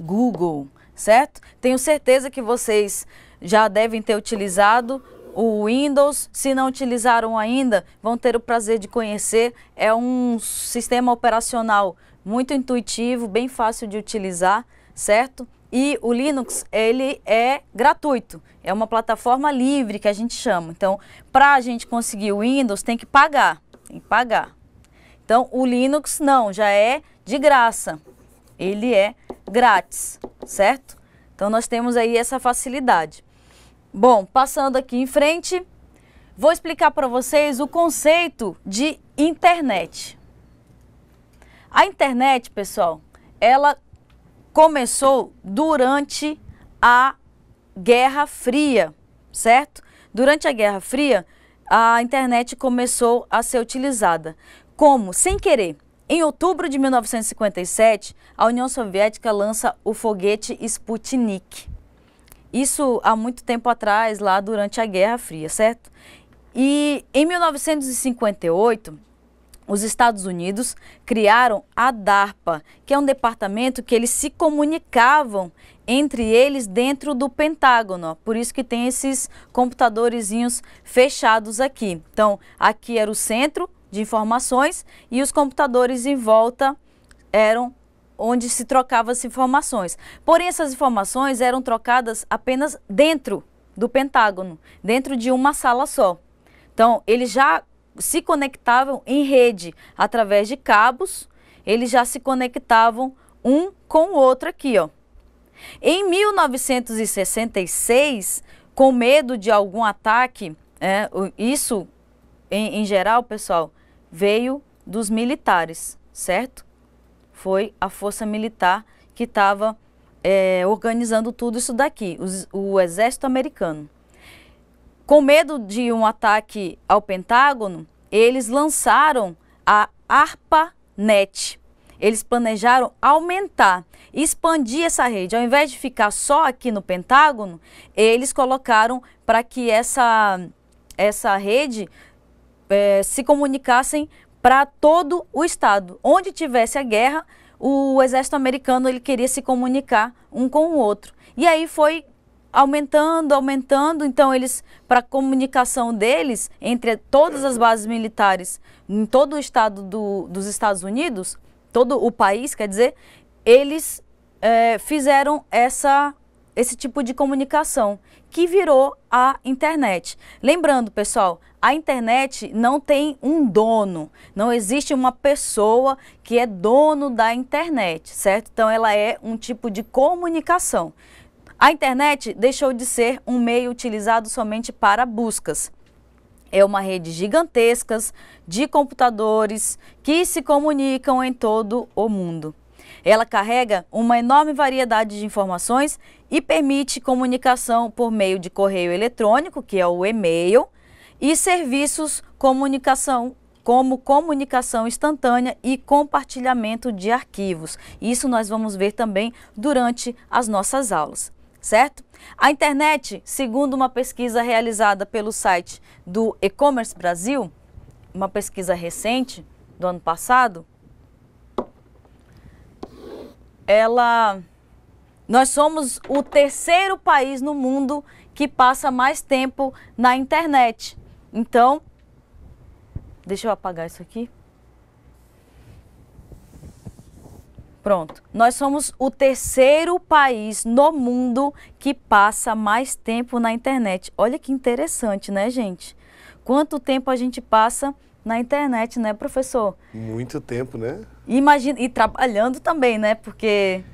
Google, certo? Tenho certeza que vocês já devem ter utilizado o Windows. Se não utilizaram ainda, vão ter o prazer de conhecer. É um sistema operacional muito intuitivo, bem fácil de utilizar, certo? E o Linux, ele é gratuito, é uma plataforma livre que a gente chama. Então, para a gente conseguir o Windows, tem que pagar, tem que pagar, então, o Linux não, já é de graça. Ele é grátis, certo? Então, nós temos aí essa facilidade. Bom, passando aqui em frente, vou explicar para vocês o conceito de internet. A internet, pessoal, ela começou durante a Guerra Fria, certo? Durante a Guerra Fria, a internet começou a ser utilizada como, sem querer, em outubro de 1957, a União Soviética lança o foguete Sputnik. Isso há muito tempo atrás, lá durante a Guerra Fria, certo? E em 1958, os Estados Unidos criaram a DARPA, que é um departamento que eles se comunicavam entre eles dentro do Pentágono. Por isso que tem esses computadorzinhos fechados aqui. Então, aqui era o centro, de informações e os computadores em volta eram onde se trocavam as informações. Porém, essas informações eram trocadas apenas dentro do Pentágono, dentro de uma sala só. Então, eles já se conectavam em rede através de cabos, eles já se conectavam um com o outro aqui, ó. Em 1966, com medo de algum ataque, é, isso em, em geral, pessoal, veio dos militares, certo? Foi a força militar que estava é, eh, organizando tudo isso daqui, os, o exército americano. Com medo de um ataque ao Pentágono, eles lançaram a ARPANET. Eles planejaram aumentar, expandir essa rede. Ao invés de ficar só aqui no Pentágono, eles colocaram para que essa, essa rede é, se comunicassem para todo o estado. Onde tivesse a guerra, o exército americano ele queria se comunicar um com o outro. E aí foi aumentando, aumentando. Então eles para comunicação deles entre todas as bases militares em todo o estado do, dos Estados Unidos, todo o país, quer dizer, eles é, fizeram essa esse tipo de comunicação, que virou a internet. Lembrando, pessoal, a internet não tem um dono, não existe uma pessoa que é dono da internet, certo? Então ela é um tipo de comunicação. A internet deixou de ser um meio utilizado somente para buscas é uma rede gigantesca de computadores que se comunicam em todo o mundo. Ela carrega uma enorme variedade de informações e permite comunicação por meio de correio eletrônico, que é o e-mail, e serviços comunicação como comunicação instantânea e compartilhamento de arquivos. Isso nós vamos ver também durante as nossas aulas, certo? A internet, segundo uma pesquisa realizada pelo site do E-commerce Brasil, uma pesquisa recente do ano passado, ela nós somos o terceiro país no mundo que passa mais tempo na internet. Então, deixa eu apagar isso aqui. Pronto. Nós somos o terceiro país no mundo que passa mais tempo na internet. Olha que interessante, né, gente? Quanto tempo a gente passa na internet, né, professor? Muito tempo, né? Imagina e trabalhando também, né? Porque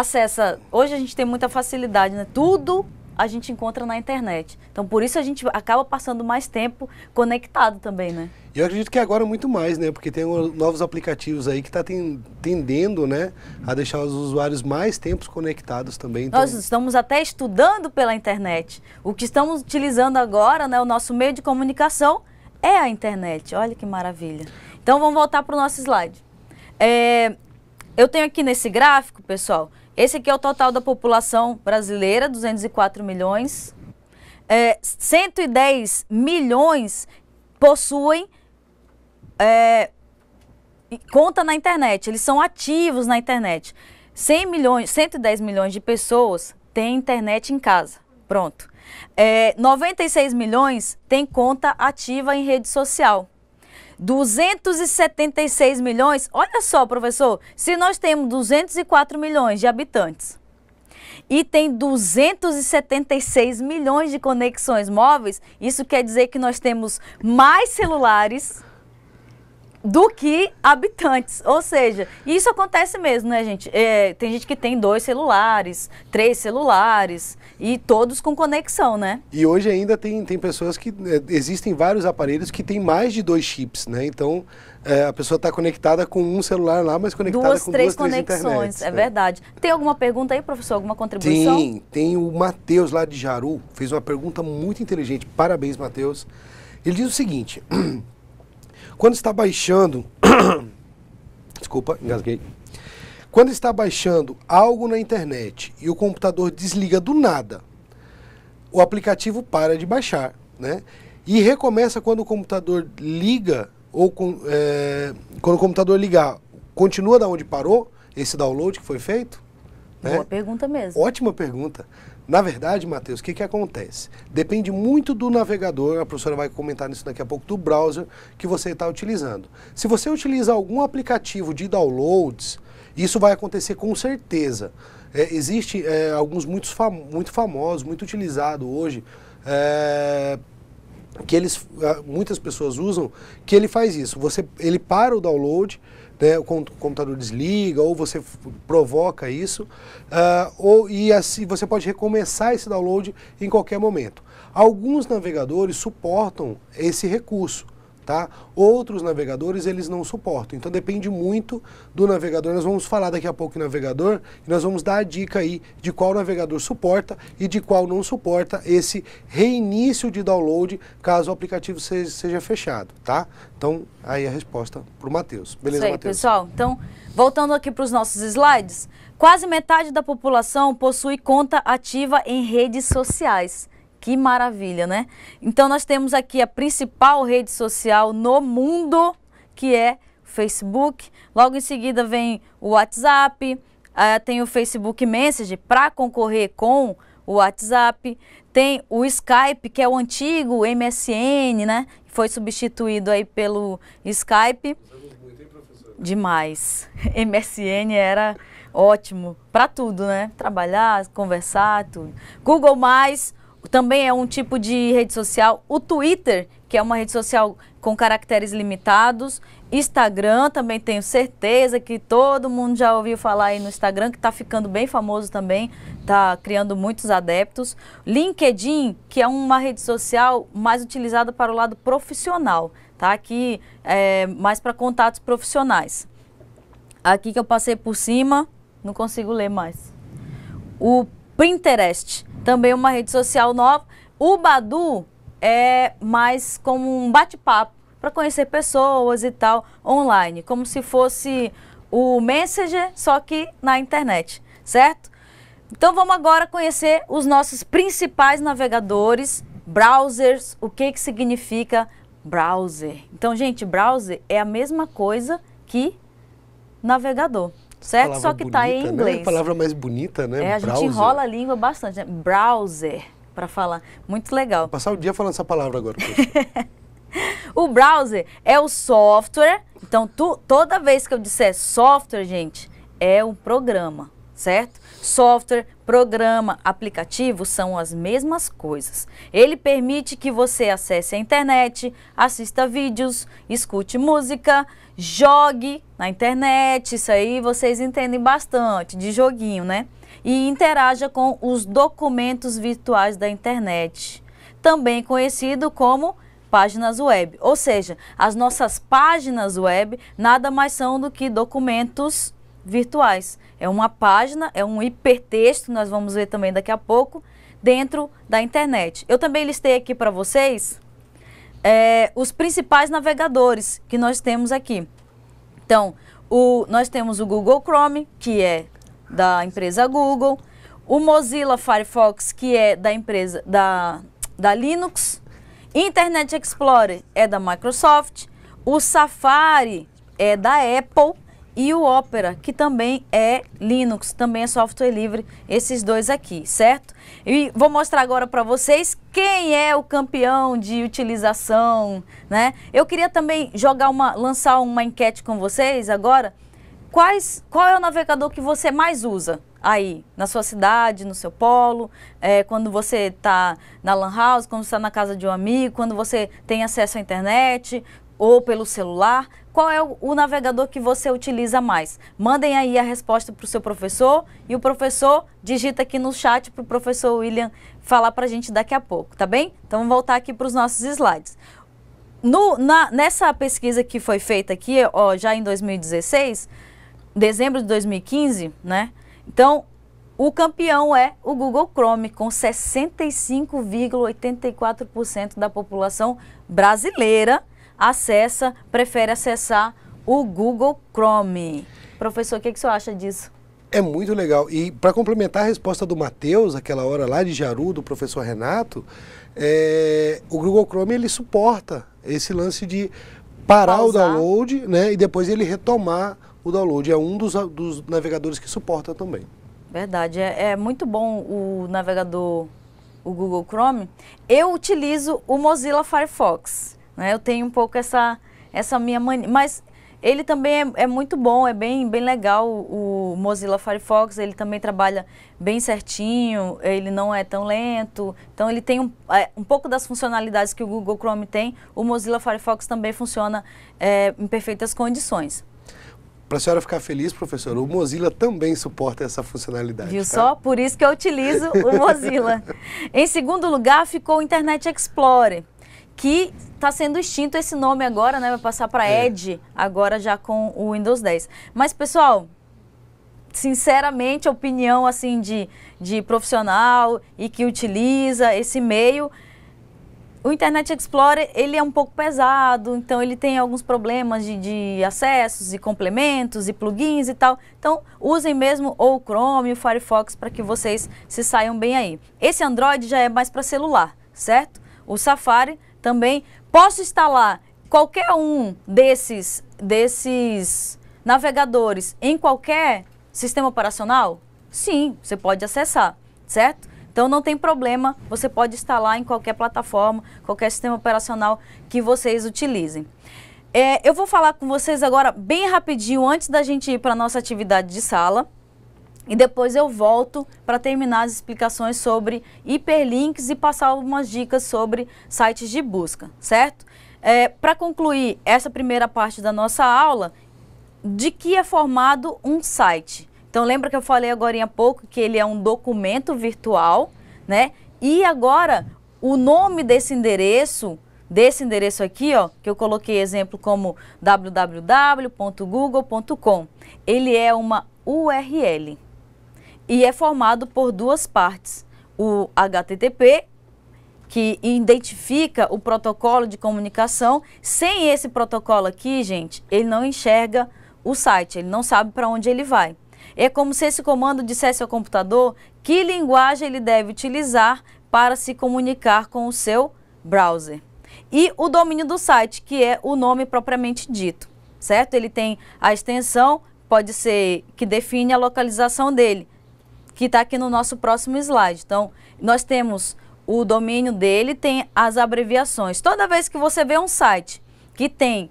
acessa. Hoje a gente tem muita facilidade, né? Tudo a gente encontra na internet. Então, por isso a gente acaba passando mais tempo conectado também, né? E eu acredito que agora muito mais, né? Porque tem novos aplicativos aí que está tendendo, né? A deixar os usuários mais tempos conectados também. Então... Nós estamos até estudando pela internet. O que estamos utilizando agora, né? O nosso meio de comunicação é a internet. Olha que maravilha. Então, vamos voltar para o nosso slide. É... Eu tenho aqui nesse gráfico, pessoal, esse aqui é o total da população brasileira, 204 milhões. É, 110 milhões possuem é, conta na internet, eles são ativos na internet. 100 milhões, 110 milhões de pessoas têm internet em casa. Pronto. É, 96 milhões têm conta ativa em rede social. 276 milhões. Olha só, professor, se nós temos 204 milhões de habitantes e tem 276 milhões de conexões móveis, isso quer dizer que nós temos mais celulares do que habitantes. Ou seja, isso acontece mesmo, né, gente? É, tem gente que tem dois celulares, três celulares e todos com conexão, né? E hoje ainda tem, tem pessoas que. É, existem vários aparelhos que têm mais de dois chips, né? Então. É, a pessoa está conectada com um celular lá, mas conectada duas, com três duas, conexões, três internets, é né? verdade. Tem alguma pergunta aí, professor? Alguma contribuição? Tem, tem o Matheus lá de Jaru, fez uma pergunta muito inteligente. Parabéns, Matheus. Ele diz o seguinte: *clears throat* Quando está baixando. *coughs* Desculpa, engasguei. Quando está baixando algo na internet e o computador desliga do nada, o aplicativo para de baixar, né? E recomeça quando o computador liga ou com, é, quando o computador ligar, continua da onde parou esse download que foi feito? Né? Boa pergunta mesmo. Ótima pergunta. Na verdade, Matheus, o que, que acontece? Depende muito do navegador, a professora vai comentar nisso daqui a pouco, do browser que você está utilizando. Se você utiliza algum aplicativo de downloads, isso vai acontecer com certeza. É, existe é, alguns muitos fam muito famosos, muito utilizados hoje, é, que eles, é, muitas pessoas usam, que ele faz isso. Você, ele para o download, né, o computador desliga ou você provoca isso, uh, ou, e assim você pode recomeçar esse download em qualquer momento. Alguns navegadores suportam esse recurso. Tá? Outros navegadores eles não suportam, então depende muito do navegador. Nós vamos falar daqui a pouco em navegador e nós vamos dar a dica aí de qual navegador suporta e de qual não suporta esse reinício de download caso o aplicativo seja, seja fechado, tá? Então aí a resposta para o Matheus. Beleza, Matheus? pessoal. Então voltando aqui para os nossos slides, quase metade da população possui conta ativa em redes sociais. Que maravilha, né? Então nós temos aqui a principal rede social no mundo, que é Facebook. Logo em seguida vem o WhatsApp, ah, tem o Facebook Message para concorrer com o WhatsApp, tem o Skype, que é o antigo MSN, né? Foi substituído aí pelo Skype. Demais. *laughs* MSN era ótimo para tudo, né? Trabalhar, conversar, tudo. Google Mais também é um tipo de rede social. O Twitter, que é uma rede social com caracteres limitados. Instagram, também tenho certeza que todo mundo já ouviu falar aí no Instagram, que está ficando bem famoso também, está criando muitos adeptos. LinkedIn, que é uma rede social mais utilizada para o lado profissional, tá? Aqui é mais para contatos profissionais. Aqui que eu passei por cima, não consigo ler mais. O Pinterest, também uma rede social nova. O Badu é mais como um bate-papo para conhecer pessoas e tal online, como se fosse o Messenger, só que na internet, certo? Então vamos agora conhecer os nossos principais navegadores, browsers, o que, que significa browser. Então, gente, browser é a mesma coisa que navegador certo? Só que está em né? inglês. Né? A palavra mais bonita, né? É, a browser. gente enrola a língua bastante, né? Browser, para falar. Muito legal. Vou passar o dia falando essa palavra agora. *laughs* o browser é o software. Então, tu, toda vez que eu disser software, gente, é um programa certo? Software, programa, aplicativo são as mesmas coisas. Ele permite que você acesse a internet, assista vídeos, escute música, jogue na internet, isso aí vocês entendem bastante de joguinho, né? E interaja com os documentos virtuais da internet, também conhecido como páginas web. Ou seja, as nossas páginas web nada mais são do que documentos virtuais. É uma página, é um hipertexto, nós vamos ver também daqui a pouco, dentro da internet. Eu também listei aqui para vocês é, os principais navegadores que nós temos aqui. Então, o, nós temos o Google Chrome, que é da empresa Google, o Mozilla Firefox, que é da empresa da, da Linux, Internet Explorer é da Microsoft, o Safari é da Apple, e o Opera, que também é Linux, também é software livre, esses dois aqui, certo? E vou mostrar agora para vocês quem é o campeão de utilização, né? Eu queria também jogar uma, lançar uma enquete com vocês agora. Quais, qual é o navegador que você mais usa aí na sua cidade, no seu polo, é, quando você está na lan house, quando está na casa de um amigo, quando você tem acesso à internet ou pelo celular? qual é o navegador que você utiliza mais. Mandem aí a resposta para o seu professor e o professor digita aqui no chat para o professor William falar para a gente daqui a pouco, tá bem? Então vamos voltar aqui para os nossos slides. No, na, nessa pesquisa que foi feita aqui, ó, já em 2016, dezembro de 2015, né? Então, o campeão é o Google Chrome, com 65,84% da população brasileira acessa, prefere acessar o Google Chrome. Professor, o que, é que o senhor acha disso? É muito legal. E para complementar a resposta do Matheus, aquela hora lá de Jaru, do professor Renato, é, o Google Chrome ele suporta esse lance de parar Pausar. o download né, e depois ele retomar o download. É um dos, dos navegadores que suporta também. Verdade. É, é muito bom o navegador, o Google Chrome. Eu utilizo o Mozilla Firefox. Né? Eu tenho um pouco essa, essa minha mania. Mas ele também é, é, muito bom, é bem, bem legal o Mozilla Firefox, ele também trabalha bem certinho, ele não é tão lento, então ele tem um, é, um pouco das funcionalidades que o Google Chrome tem, o Mozilla Firefox também funciona é, em perfeitas condições. Para a senhora ficar feliz, professor, o Mozilla também suporta essa funcionalidade. Viu tá? só? Por isso que eu utilizo o Mozilla. *laughs* em segundo lugar, ficou o Internet Explorer que está sendo extinto esse nome agora, né? Vai passar para é. Edge agora já com o Windows 10. Mas, pessoal, sinceramente, a opinião assim de, de profissional e que utiliza esse meio, o Internet Explorer ele é um pouco pesado, então ele tem alguns problemas de, de acessos e complementos e plugins e tal. Então usem mesmo o Chrome, o Firefox para que vocês se saiam bem aí. Esse Android já é mais para celular, certo? O Safari também posso instalar qualquer um desses, desses navegadores em qualquer sistema operacional? Sim, você pode acessar, certo? Então não tem problema, você pode instalar em qualquer plataforma, qualquer sistema operacional que vocês utilizem. É, eu vou falar com vocês agora bem rapidinho, antes da gente ir para a nossa atividade de sala, e depois eu volto para terminar as explicações sobre hiperlinks e passar algumas dicas sobre sites de busca, certo? É, para concluir essa primeira parte da nossa aula, de que é formado um site? Então lembra que eu falei agora há pouco que ele é um documento virtual, né? E agora o nome desse endereço, desse endereço aqui, ó, que eu coloquei exemplo como www.google.com, ele é uma URL e é formado por duas partes, o HTTP, que identifica o protocolo de comunicação. Sem esse protocolo aqui, gente, ele não enxerga o site, ele não sabe para onde ele vai. É como se esse comando dissesse ao computador que linguagem ele deve utilizar para se comunicar com o seu browser. E o domínio do site, que é o nome propriamente dito, certo? Ele tem a extensão, pode ser que define a localização dele, que está aqui no nosso próximo slide. Então, nós temos o domínio dele, tem as abreviações. Toda vez que você vê um site que tem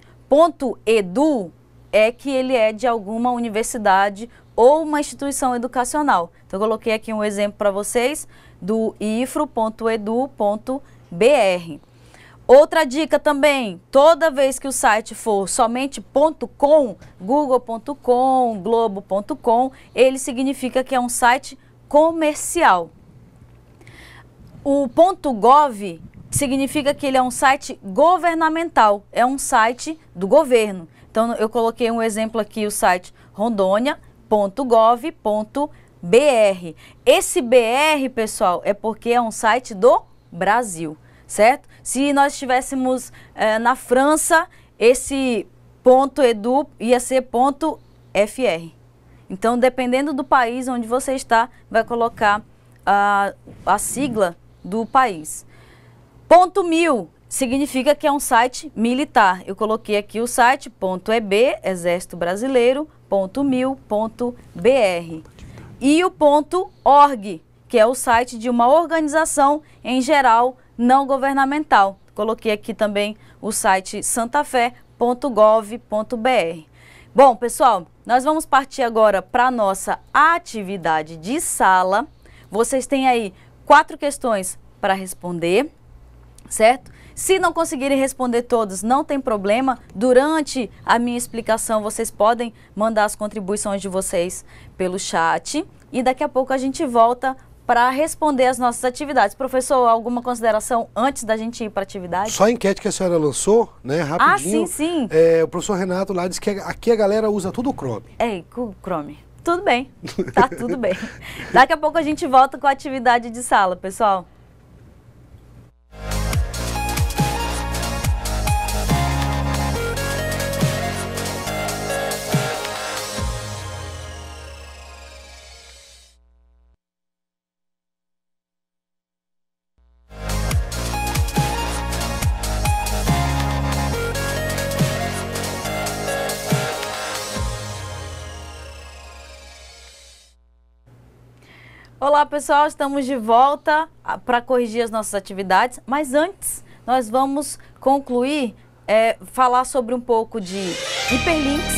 .edu, é que ele é de alguma universidade ou uma instituição educacional. Então, eu coloquei aqui um exemplo para vocês do ifro.edu.br. Outra dica também, toda vez que o site for somente .com, google.com, globo.com, ele significa que é um site comercial. O .gov significa que ele é um site governamental, é um site do governo. Então eu coloquei um exemplo aqui, o site rondônia.gov.br. Esse BR, pessoal, é porque é um site do Brasil, certo? Se nós estivéssemos eh, na França, esse ponto edu ia ser ponto fr. Então, dependendo do país onde você está, vai colocar a, a sigla do país. Ponto mil significa que é um site militar. Eu coloquei aqui o site ponto .eb, Exército Brasileiro, ponto mil, ponto .br. E o ponto .org, que é o site de uma organização em geral não governamental. Coloquei aqui também o site santafé.gov.br. Bom, pessoal, nós vamos partir agora para a nossa atividade de sala. Vocês têm aí quatro questões para responder, certo? Se não conseguirem responder todos, não tem problema. Durante a minha explicação, vocês podem mandar as contribuições de vocês pelo chat. E daqui a pouco a gente volta para responder às nossas atividades. Professor, alguma consideração antes da gente ir para a atividade? Só a enquete que a senhora lançou, né, ah, rapidinho. Ah, sim, sim. É, o professor Renato lá disse que aqui a galera usa tudo o Chrome. É, o Chrome. Tudo bem, tá tudo bem. *laughs* Daqui a pouco a gente volta com a atividade de sala, pessoal. Olá, pessoal, estamos de volta ah, para corrigir as nossas atividades, mas antes nós vamos concluir, é, falar sobre um pouco de hiperlinks,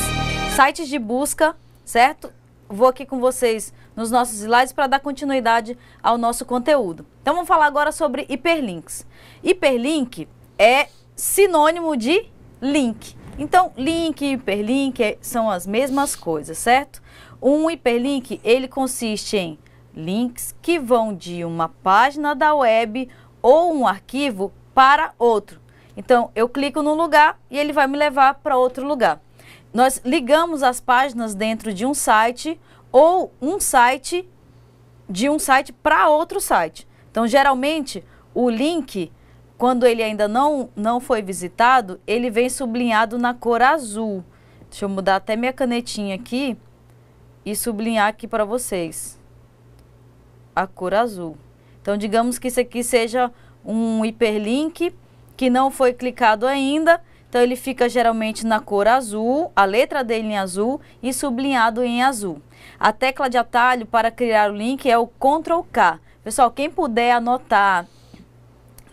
sites de busca, certo? Vou aqui com vocês nos nossos slides para dar continuidade ao nosso conteúdo. Então vamos falar agora sobre hiperlinks. Hiperlink é sinônimo de link. Então, link e hiperlink é, são as mesmas coisas, certo? Um hiperlink, ele consiste em links que vão de uma página da web ou um arquivo para outro. Então, eu clico no lugar e ele vai me levar para outro lugar. Nós ligamos as páginas dentro de um site ou um site de um site para outro site. Então, geralmente, o link, quando ele ainda não, não foi visitado, ele vem sublinhado na cor azul. Deixa eu mudar até minha canetinha aqui e sublinhar aqui para vocês a cor azul. Então, digamos que isso aqui seja um hiperlink que não foi clicado ainda, então ele fica geralmente na cor azul, a letra dele em azul e sublinhado em azul. A tecla de atalho para criar o link é o Ctrl K. Pessoal, quem puder anotar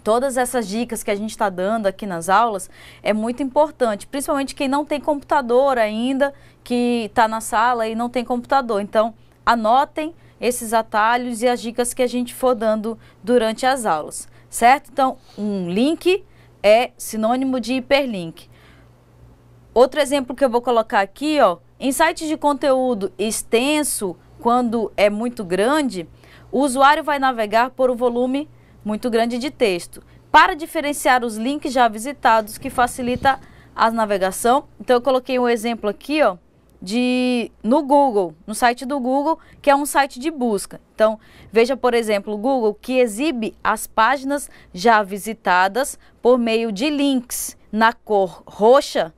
todas essas dicas que a gente está dando aqui nas aulas é muito importante, principalmente quem não tem computador ainda, que está na sala e não tem computador. Então, anotem esses atalhos e as dicas que a gente for dando durante as aulas, certo? Então, um link é sinônimo de hiperlink. Outro exemplo que eu vou colocar aqui, ó, em sites de conteúdo extenso, quando é muito grande, o usuário vai navegar por um volume muito grande de texto. Para diferenciar os links já visitados, que facilita a navegação. Então, eu coloquei um exemplo aqui, ó, de no Google, no site do Google, que é um site de busca. Então, veja, por exemplo, o Google que exibe as páginas já visitadas por meio de links na cor roxa,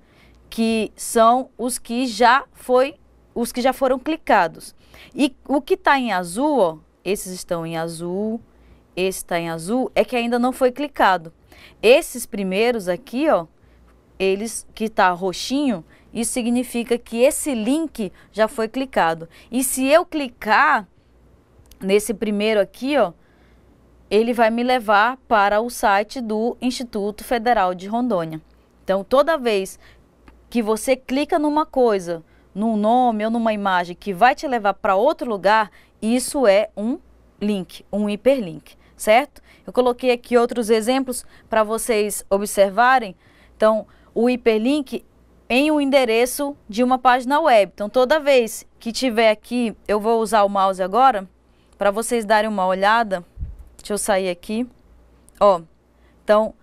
que são os que já foi os que já foram clicados. E o que está em azul, ó, esses estão em azul, esse está em azul, é que ainda não foi clicado. Esses primeiros aqui, ó, eles que está roxinho, isso significa que esse link já foi clicado. E se eu clicar nesse primeiro aqui, ó, ele vai me levar para o site do Instituto Federal de Rondônia. Então, toda vez que você clica numa coisa, num nome ou numa imagem que vai te levar para outro lugar, isso é um link, um hiperlink, certo? Eu coloquei aqui outros exemplos para vocês observarem. Então, o hiperlink em um endereço de uma página web. Então, toda vez que tiver aqui, eu vou usar o mouse agora para vocês darem uma olhada. Deixa eu sair aqui. Ó, então,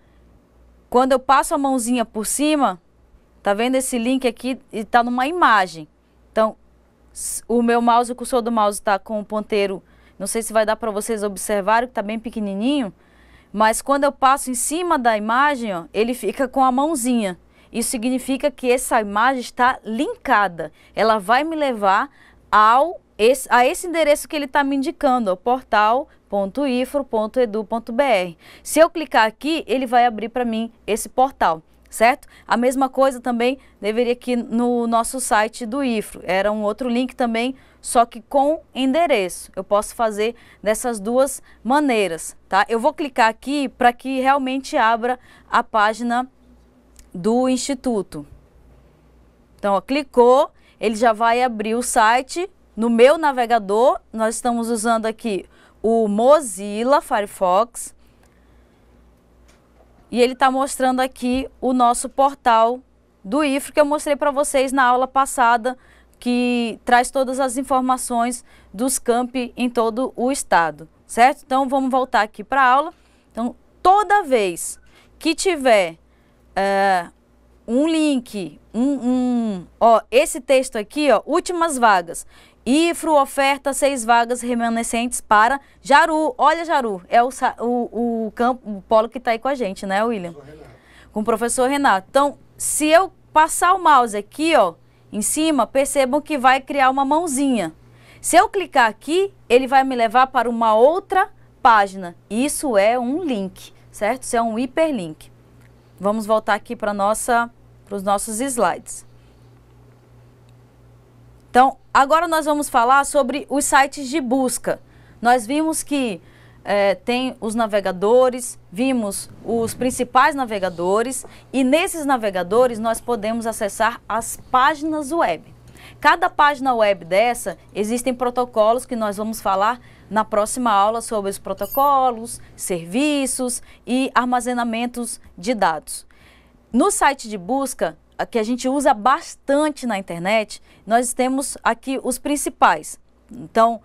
quando eu passo a mãozinha por cima, tá vendo esse link aqui e tá numa imagem. Então, o meu mouse, o cursor do mouse está com o ponteiro, não sei se vai dar para vocês observarem, que está bem pequenininho, mas quando eu passo em cima da imagem, ó, ele fica com a mãozinha. Isso significa que essa imagem está linkada. Ela vai me levar ao esse, a esse endereço que ele está me indicando, o portal.ifro.edu.br. Se eu clicar aqui, ele vai abrir para mim esse portal certo? A mesma coisa também deveria aqui no nosso site do IFRO. Era um outro link também, só que com endereço. Eu posso fazer dessas duas maneiras, tá? Eu vou clicar aqui para que realmente abra a página do Instituto. Então, ó, clicou, ele já vai abrir o site. No meu navegador, nós estamos usando aqui o Mozilla Firefox. E ele está mostrando aqui o nosso portal do IFRO que eu mostrei para vocês na aula passada, que traz todas as informações dos campi em todo o estado, certo? Então, vamos voltar aqui para a aula. Então, toda vez que tiver uh, um link, um, um, ó, esse texto aqui, ó, últimas vagas. IFRO oferta seis vagas remanescentes para Jaru. Olha, Jaru, é o, o, o, campo, o polo que está aí com a gente, né, William? Com o professor Renato. Então, se eu passar o mouse aqui, ó, em cima, percebam que vai criar uma mãozinha. Se eu clicar aqui, ele vai me levar para uma outra página. Isso é um link, certo? Isso é um hiperlink. Vamos voltar aqui para nossa para os nossos slides. Então, agora nós vamos falar sobre os sites de busca. Nós vimos que é, tem os navegadores, vimos os principais navegadores e nesses navegadores nós podemos acessar as páginas web. Cada página web dessa existem protocolos que nós vamos falar na próxima aula sobre os protocolos, serviços e armazenamentos de dados. No site de busca, que a gente usa bastante na internet, nós temos aqui os principais. Então,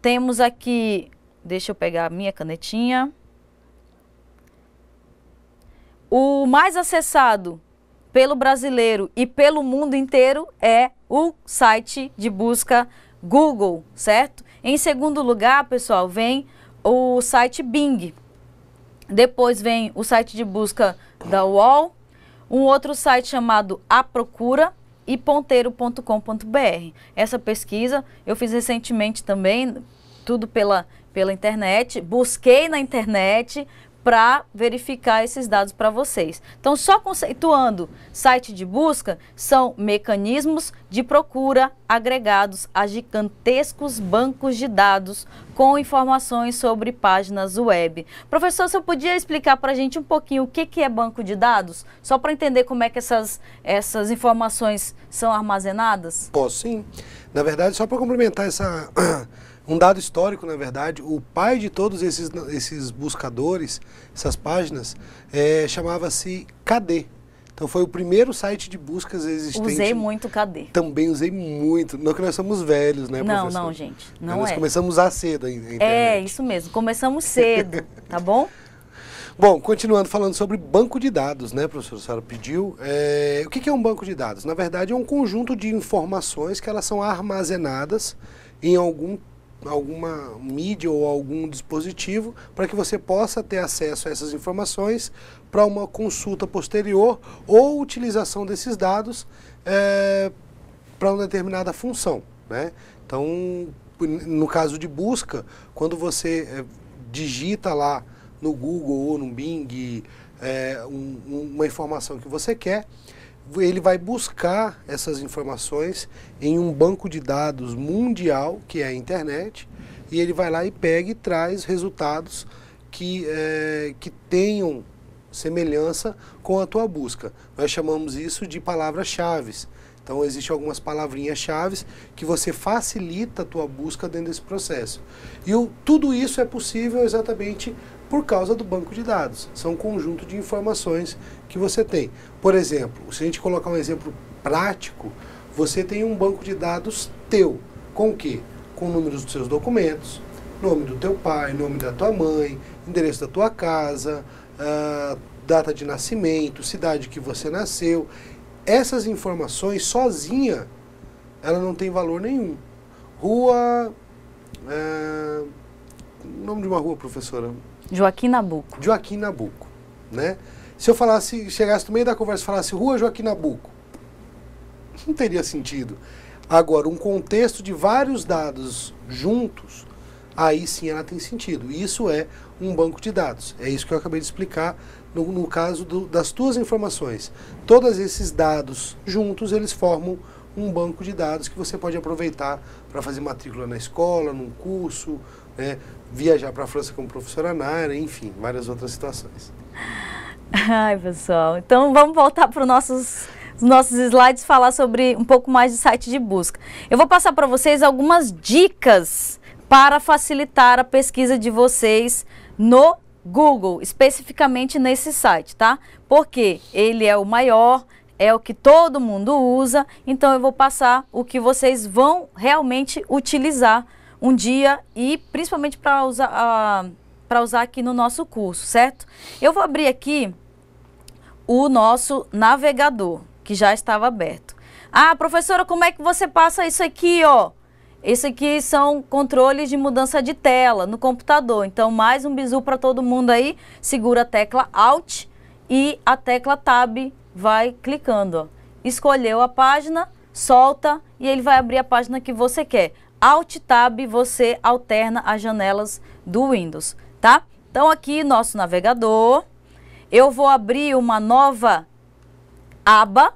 temos aqui, deixa eu pegar a minha canetinha. O mais acessado pelo brasileiro e pelo mundo inteiro é o site de busca Google, certo? Em segundo lugar, pessoal, vem o site Bing. Depois vem o site de busca da UOL, um outro site chamado A Procura e ponteiro.com.br. Essa pesquisa eu fiz recentemente também, tudo pela, pela internet, busquei na internet, para verificar esses dados para vocês. Então, só conceituando, site de busca são mecanismos de procura agregados a gigantescos bancos de dados com informações sobre páginas web. Professor, você podia explicar para a gente um pouquinho o que, que é banco de dados? Só para entender como é que essas, essas informações são armazenadas? Posso sim. Na verdade, só para complementar essa um dado histórico, na verdade, o pai de todos esses, esses buscadores, essas páginas, é, chamava-se KD. Então foi o primeiro site de buscas existente. Usei muito KD. Também usei muito. Não que nós somos velhos, né, Não, professor? não, gente. Não nós é. começamos a cedo ainda. É, isso mesmo. Começamos cedo, *laughs* tá bom? Bom, continuando falando sobre banco de dados, né, professor Sara pediu. É, o que é um banco de dados? Na verdade, é um conjunto de informações que elas são armazenadas em algum alguma mídia ou algum dispositivo para que você possa ter acesso a essas informações para uma consulta posterior ou utilização desses dados é, para uma determinada função. Né? Então, no caso de busca, quando você é, digita lá no Google ou no Bing é, um, uma informação que você quer, ele vai buscar essas informações em um banco de dados mundial, que é a internet, e ele vai lá e pega e traz resultados que, é, que tenham semelhança com a tua busca. Nós chamamos isso de palavras-chave. Então, existem algumas palavrinhas-chave que você facilita a tua busca dentro desse processo. E o, tudo isso é possível exatamente por causa do banco de dados. São um conjunto de informações que você tem. Por exemplo, se a gente colocar um exemplo prático, você tem um banco de dados teu. Com o quê? Com números dos seus documentos, nome do teu pai, nome da tua mãe, endereço da tua casa, uh, data de nascimento, cidade que você nasceu. Essas informações sozinha, ela não tem valor nenhum. Rua. Uh, nome de uma rua, professora? Joaquim Nabuco. Joaquim Nabuco, né? Se eu falasse, chegasse no meio da conversa e falasse Rua Joaquim Nabuco, não teria sentido. Agora, um contexto de vários dados juntos, aí sim ela tem sentido. Isso é um banco de dados. É isso que eu acabei de explicar no, no caso do, das tuas informações. Todos esses dados juntos, eles formam um banco de dados que você pode aproveitar para fazer matrícula na escola, num curso, né, viajar para a França como professora na área, enfim, várias outras situações. Ai, pessoal, então vamos voltar para os nossos nossos slides falar sobre um pouco mais de site de busca. Eu vou passar para vocês algumas dicas para facilitar a pesquisa de vocês no Google, especificamente nesse site, tá? Porque ele é o maior, é o que todo mundo usa, então eu vou passar o que vocês vão realmente utilizar um dia e principalmente para usar, uh, usar aqui no nosso curso, certo? Eu vou abrir aqui o nosso navegador, que já estava aberto. Ah, professora, como é que você passa isso aqui, ó? Esse aqui são controles de mudança de tela no computador. Então, mais um bizu para todo mundo aí. Segura a tecla Alt e a tecla Tab vai clicando. Ó. Escolheu a página, solta e ele vai abrir a página que você quer. Alt Tab você alterna as janelas do Windows, tá? Então aqui nosso navegador, eu vou abrir uma nova aba,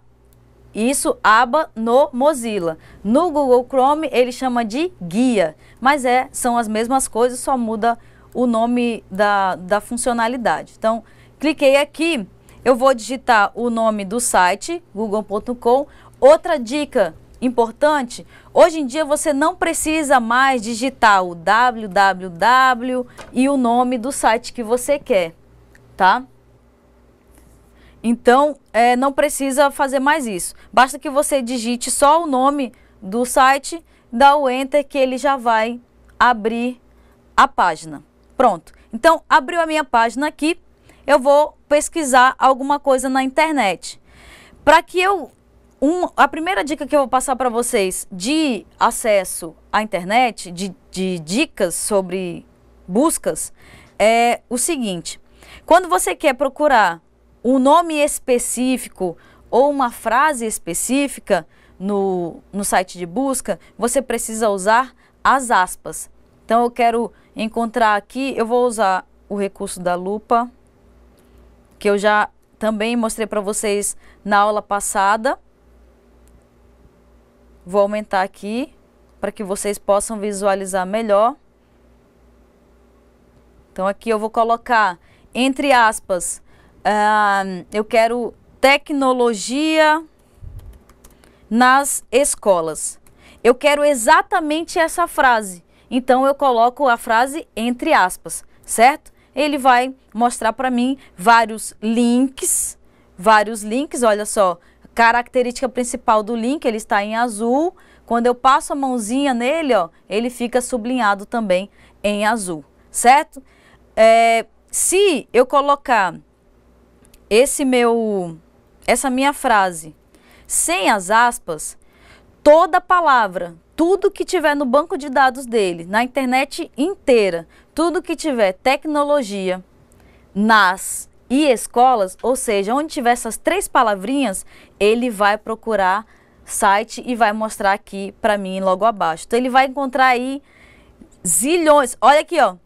isso aba no Mozilla. No Google Chrome ele chama de guia, mas é, são as mesmas coisas, só muda o nome da, da funcionalidade. Então cliquei aqui, eu vou digitar o nome do site, google.com. Outra dica importante, hoje em dia você não precisa mais digitar o www e o nome do site que você quer, tá? Então, é, não precisa fazer mais isso. Basta que você digite só o nome do site, dá o Enter que ele já vai abrir a página. Pronto. Então, abriu a minha página aqui, eu vou pesquisar alguma coisa na internet. Para que eu um, a primeira dica que eu vou passar para vocês de acesso à internet, de, de dicas sobre buscas, é o seguinte: quando você quer procurar um nome específico ou uma frase específica no, no site de busca, você precisa usar as aspas. Então eu quero encontrar aqui, eu vou usar o recurso da lupa, que eu já também mostrei para vocês na aula passada. Vou aumentar aqui para que vocês possam visualizar melhor. Então, aqui eu vou colocar, entre aspas, uh, eu quero tecnologia nas escolas. Eu quero exatamente essa frase. Então, eu coloco a frase entre aspas, certo? Ele vai mostrar para mim vários links, vários links, olha só, Característica principal do link, ele está em azul. Quando eu passo a mãozinha nele, ó, ele fica sublinhado também em azul, certo? É, se eu colocar esse meu, essa minha frase sem as aspas, toda palavra, tudo que tiver no banco de dados dele, na internet inteira, tudo que tiver tecnologia, nas, e escolas, ou seja, onde tiver essas três palavrinhas, ele vai procurar site e vai mostrar aqui para mim logo abaixo. Então ele vai encontrar aí zilhões, olha aqui ó,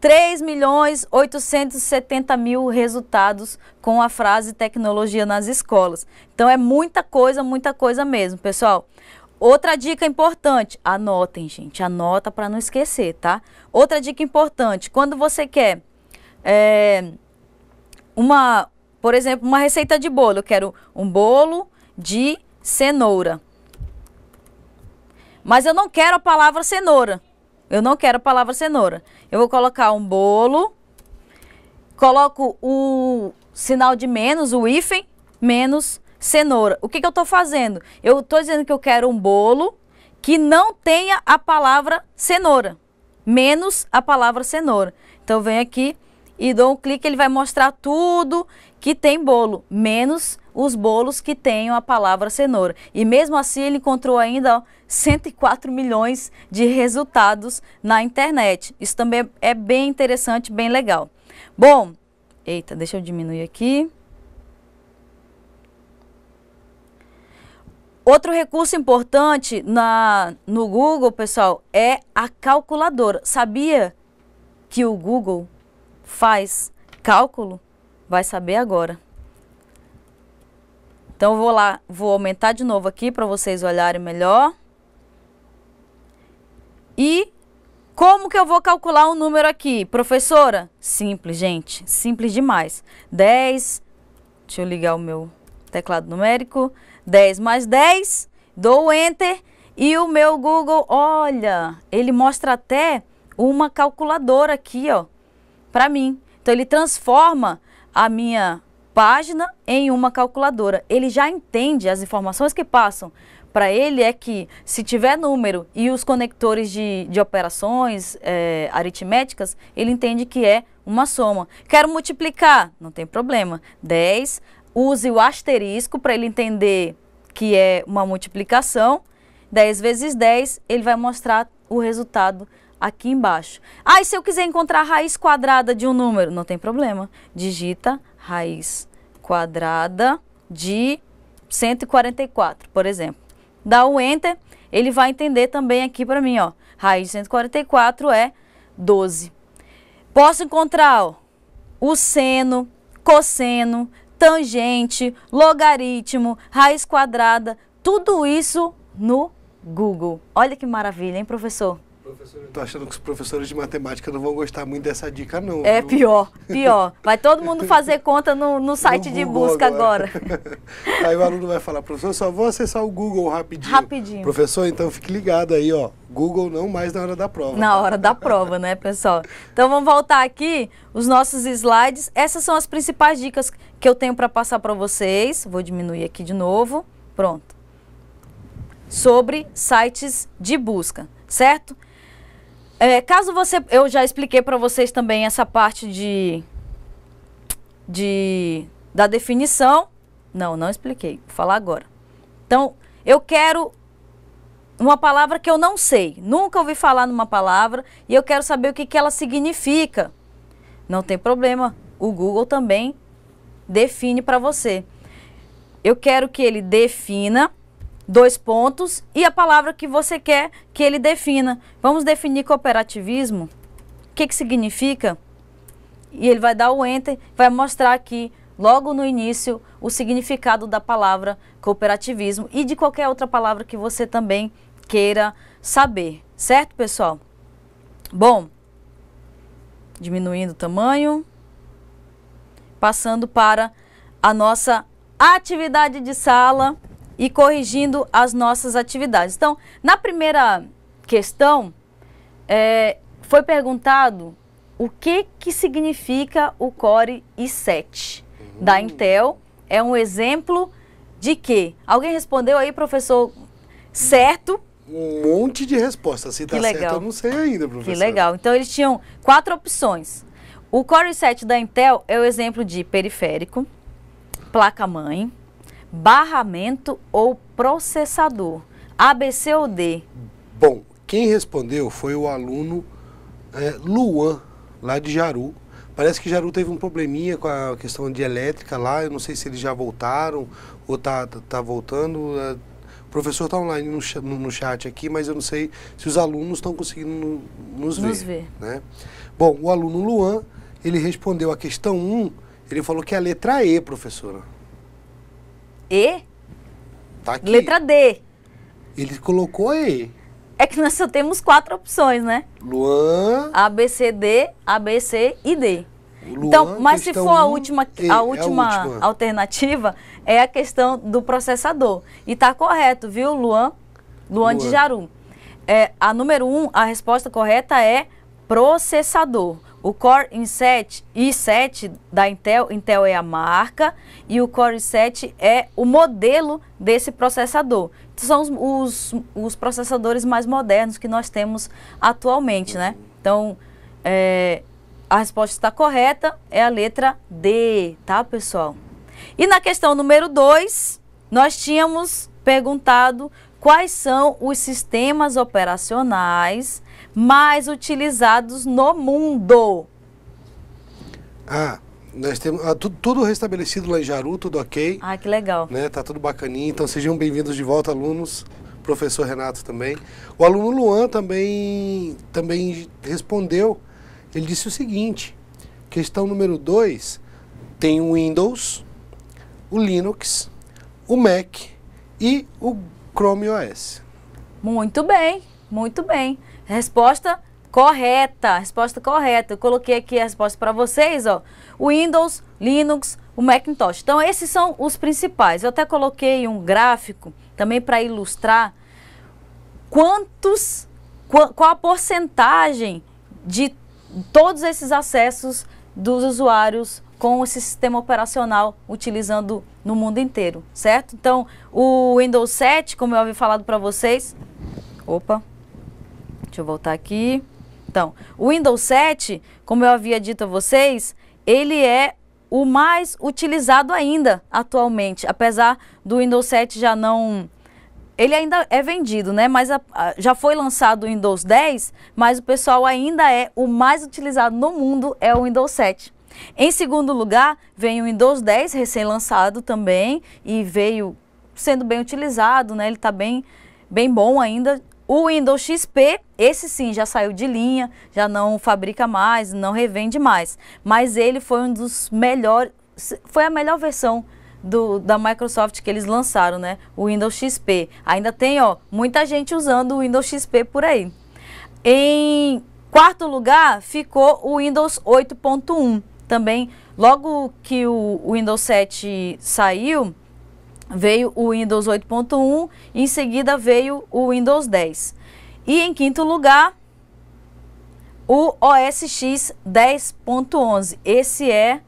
3 milhões 870 mil resultados com a frase tecnologia nas escolas. Então é muita coisa, muita coisa mesmo, pessoal. Outra dica importante, anotem gente, anota para não esquecer, tá? Outra dica importante, quando você quer... É, uma, por exemplo, uma receita de bolo. Eu quero um bolo de cenoura. Mas eu não quero a palavra cenoura. Eu não quero a palavra cenoura. Eu vou colocar um bolo, coloco o sinal de menos, o hífen, menos cenoura. O que, que eu estou fazendo? Eu estou dizendo que eu quero um bolo que não tenha a palavra cenoura, menos a palavra cenoura. Então, vem aqui e dou um clique, ele vai mostrar tudo que tem bolo, menos os bolos que tenham a palavra cenoura. E mesmo assim ele encontrou ainda ó, 104 milhões de resultados na internet. Isso também é, é bem interessante, bem legal. Bom, eita, deixa eu diminuir aqui. Outro recurso importante na, no Google, pessoal, é a calculadora. Sabia que o Google faz cálculo, vai saber agora. Então, vou lá, vou aumentar de novo aqui para vocês olharem melhor. E como que eu vou calcular um número aqui, professora? Simples, gente, simples demais. 10, deixa eu ligar o meu teclado numérico, 10 mais 10, dou Enter e o meu Google, olha, ele mostra até uma calculadora aqui, ó para mim. Então ele transforma a minha página em uma calculadora. Ele já entende as informações que passam para ele é que se tiver número e os conectores de, de operações é, aritméticas, ele entende que é uma soma. Quero multiplicar, não tem problema. 10, use o asterisco para ele entender que é uma multiplicação. 10 vezes 10, ele vai mostrar o resultado aqui embaixo. Ah, e se eu quiser encontrar a raiz quadrada de um número? Não tem problema. Digita raiz quadrada de 144, por exemplo. Dá o Enter, ele vai entender também aqui para mim, ó. Raiz de 144 é 12. Posso encontrar ó, o seno, cosseno, tangente, logaritmo, raiz quadrada, tudo isso no Google. Olha que maravilha, hein, professor? professores. Tô achando que os professores de matemática não vão gostar muito dessa dica, não. É viu? pior, pior. *laughs* Vai todo mundo fazer conta no, no site no de busca agora. agora. *laughs* aí o aluno vai falar, professor, só vou acessar o Google rapidinho. Rapidinho. Professor, então fique ligado aí, ó. Google não mais na hora da prova. Na hora da prova, né, pessoal? Então vamos voltar aqui os nossos slides. Essas são as principais dicas que eu tenho para passar para vocês. Vou diminuir aqui de novo. Pronto. Sobre sites de busca, certo? É, caso você. Eu já expliquei para vocês também essa parte de. de da definição. Não, não expliquei. Vou falar agora. Então, eu quero uma palavra que eu não sei. Nunca ouvi falar numa palavra e eu quero saber o que, que ela significa. Não tem problema. O Google também define para você. Eu quero que ele defina dois pontos e a palavra que você quer que ele defina. Vamos definir cooperativismo. O que, que significa? E ele vai dar o enter, vai mostrar aqui logo no início o significado da palavra cooperativismo e de qualquer outra palavra que você também queira saber, certo, pessoal? Bom, diminuindo o tamanho, passando para a nossa atividade de sala e corrigindo as nossas atividades. Então, na primeira questão, é, foi perguntado o que, que significa o Core i7 uhum. da Intel. É um exemplo de quê? Alguém respondeu aí, professor, certo? Um monte de respostas. Se está certo, eu não sei ainda, professor. Que legal. Então, eles tinham quatro opções. O Core i7 da Intel é o exemplo de periférico, placa-mãe, barramento ou processador? ABC ou D? Bom, quem respondeu foi o aluno é, Luan, lá de Jaru. Parece que Jaru teve um probleminha com a questão de elétrica lá, eu não sei se eles já voltaram ou tá, tá, tá voltando. É, o professor está online no, no, chat aqui, mas eu não sei se os alunos estão conseguindo nos, nos ver. ver. Né? Bom, o aluno Luan, ele respondeu a questão 1, ele falou que é a letra E, professora. E? Tá aqui. Letra D. Ele colocou E. É que nós só temos quatro opções, né? Luan. A, B, C, D, A, B, C e D. Luan, então, mas se for a última, é a última, é a última alternativa, é a questão do processador. E tá correto, viu, Luan? Luan, Luan. de Jaru. É, a número um, a resposta correta é processador. O Core i7, i7 da Intel, Intel é a marca, e o Core i7 é o modelo desse processador. Então, são os, os, os processadores mais modernos que nós temos atualmente, né? Então, é, a resposta está correta, é a letra D, tá, pessoal? E na questão número 2, nós tínhamos perguntado quais são os sistemas operacionais mais utilizados no mundo. Ah, nós temos ah, tudo, tudo, restabelecido lá em Jaru, tudo ok. Ah, que legal. Né, tá tudo bacaninho. então sejam bem-vindos de volta, alunos. Professor Renato também. O aluno Luan também, também respondeu. Ele disse o seguinte: questão número 2 tem o Windows, o Linux, o Mac e o Chrome OS. Muito bem, muito bem. Resposta correta, resposta correta. Eu coloquei aqui a resposta para vocês, ó. Windows, Linux, o Macintosh. Então, esses são os principais. Eu até coloquei um gráfico também para ilustrar quantos, qual, a porcentagem de todos esses acessos dos usuários com esse sistema operacional utilizando no mundo inteiro, certo? Então, o Windows 7, como eu havia falado para vocês, opa, Deixa eu voltar aqui. Então, o Windows 7, como eu havia dito a vocês, ele é o mais utilizado ainda atualmente, apesar do Windows 7 já não ele ainda é vendido, né? Mas a, a, já foi lançado o Windows 10, mas o pessoal ainda é o mais utilizado no mundo é o Windows 7. Em segundo lugar, vem o Windows 10 recém-lançado também e veio sendo bem utilizado, né? Ele está bem bem bom ainda, o Windows XP, esse sim já saiu de linha, já não fabrica mais, não revende mais, mas ele foi um dos melhores, foi a melhor versão do, da Microsoft que eles lançaram, né? O Windows XP. Ainda tem, ó, muita gente usando o Windows XP por aí. Em quarto lugar ficou o Windows 8.1. Também, logo que o Windows 7 saiu, veio o Windows 8.1, em seguida veio o Windows 10. E em quinto lugar, o OS X 10.11. Esse é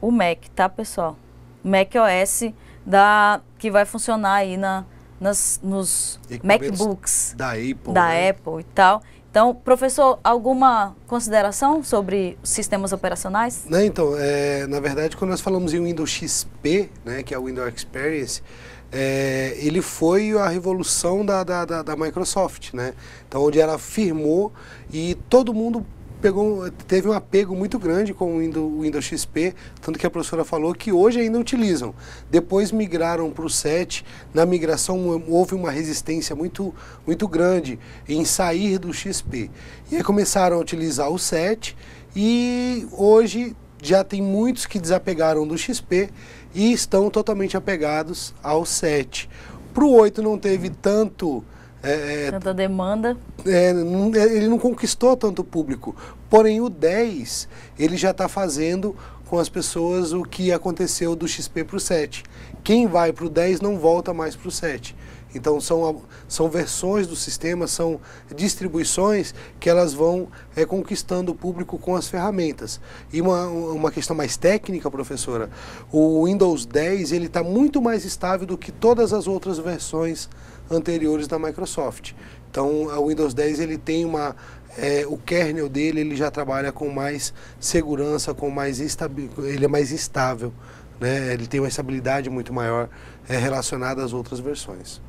o Mac, tá, pessoal? Mac OS da que vai funcionar aí na nas, nos MacBooks da Apple, da né? Apple e tal. Então, professor, alguma consideração sobre sistemas operacionais? Não, então, é, na verdade, quando nós falamos em Windows XP, né, que é o Windows Experience, é, ele foi a revolução da, da, da, da Microsoft, né? Então, onde ela firmou e todo mundo pegou, teve um apego muito grande com o Windows, Windows XP, tanto que a professora falou que hoje ainda utilizam. Depois migraram para o 7, na migração hum, houve uma resistência muito, muito grande em sair do XP. E aí começaram a utilizar o 7 e hoje já tem muitos que desapegaram do XP e estão totalmente apegados ao 7. Para o 8 não teve tanto é, é, Tanta demanda. É, é, ele não conquistou tanto público. Porém, o 10, ele já está fazendo com as pessoas o que aconteceu do XP para o 7. Quem vai para o 10 não volta mais para o 7. Então são, são versões do sistema, são distribuições que elas vão é, conquistando o público com as ferramentas. E uma, uma questão mais técnica, professora, o Windows 10 ele está muito mais estável do que todas as outras versões anteriores da Microsoft. Então, o Windows 10 ele tem uma é, o kernel dele ele já trabalha com mais segurança, com mais ele é mais estável, né? Ele tem uma estabilidade muito maior é, relacionada às outras versões.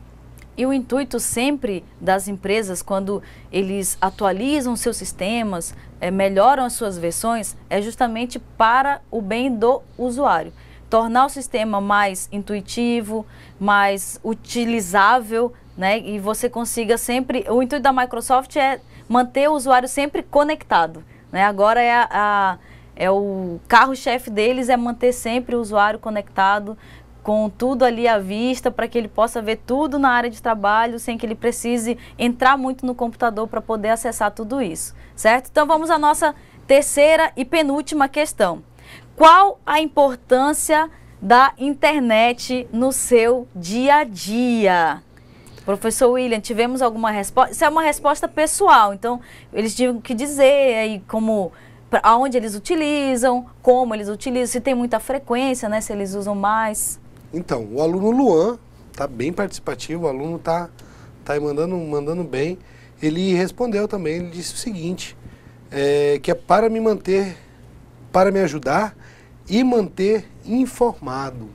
E o intuito sempre das empresas, quando eles atualizam seus sistemas, é, melhoram as suas versões, é justamente para o bem do usuário tornar o sistema mais intuitivo, mais utilizável, né? E você consiga sempre. O intuito da Microsoft é manter o usuário sempre conectado, né? Agora é a, a é o carro-chefe deles é manter sempre o usuário conectado com tudo ali à vista para que ele possa ver tudo na área de trabalho sem que ele precise entrar muito no computador para poder acessar tudo isso, certo? Então vamos à nossa terceira e penúltima questão qual a importância da internet no seu dia a dia? Professor William, tivemos alguma resposta? Isso é uma resposta pessoal, então eles tinham que dizer aí como aonde eles utilizam, como eles utilizam, se tem muita frequência, né, se eles usam mais. Então, o aluno Luan está bem participativo, o aluno está, tá, tá mandando mandando bem. Ele respondeu também, ele disse o seguinte, é, que é para me manter, para me ajudar e manter informado.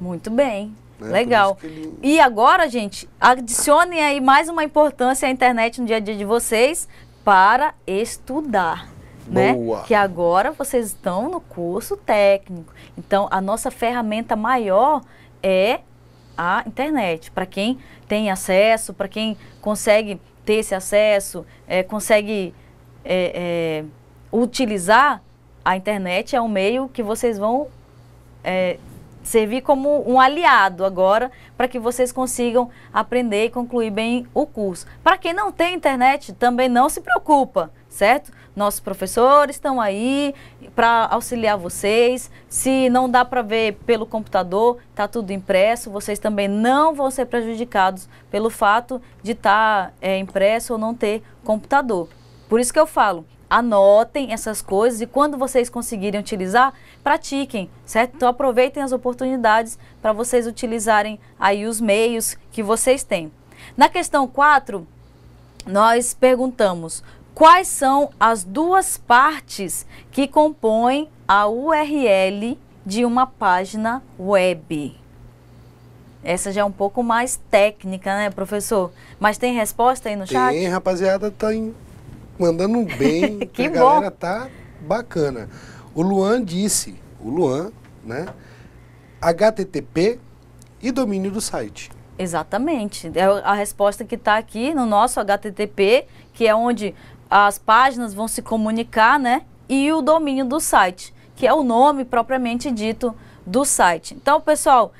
Muito bem. Né? Legal. Ele... E agora, gente, adicionem aí mais uma importância à internet no dia a dia de vocês para estudar. Né? Boa. Né? Que agora vocês estão no curso técnico. Então, a nossa ferramenta maior é a internet. Para quem tem acesso, para quem consegue ter esse acesso, é, consegue é, é, utilizar, a internet é um meio que vocês vão é, servir como um aliado agora para que vocês consigam aprender e concluir bem o curso. Para quem não tem internet, também não se preocupa, certo? Nossos professores estão aí para auxiliar vocês. Se não dá para ver pelo computador, está tudo impresso. Vocês também não vão ser prejudicados pelo fato de estar tá, é, impresso ou não ter computador. Por isso que eu falo, anotem essas coisas e quando vocês conseguirem utilizar, pratiquem, certo? Então aproveitem as oportunidades para vocês utilizarem aí os meios que vocês têm. Na questão 4, nós perguntamos quais são as duas partes que compõem a URL de uma página web. Essa já é um pouco mais técnica, né, professor? Mas tem resposta aí no chat? Tem, rapaziada, tem. Tá em mandando bem, *laughs* que a bom. galera tá bacana. O Luan disse, o Luan, né? HTTP e domínio do site. Exatamente. É a resposta que está aqui no nosso HTTP, que é onde as páginas vão se comunicar, né? E o domínio do site, que é o nome propriamente dito do site. Então, pessoal,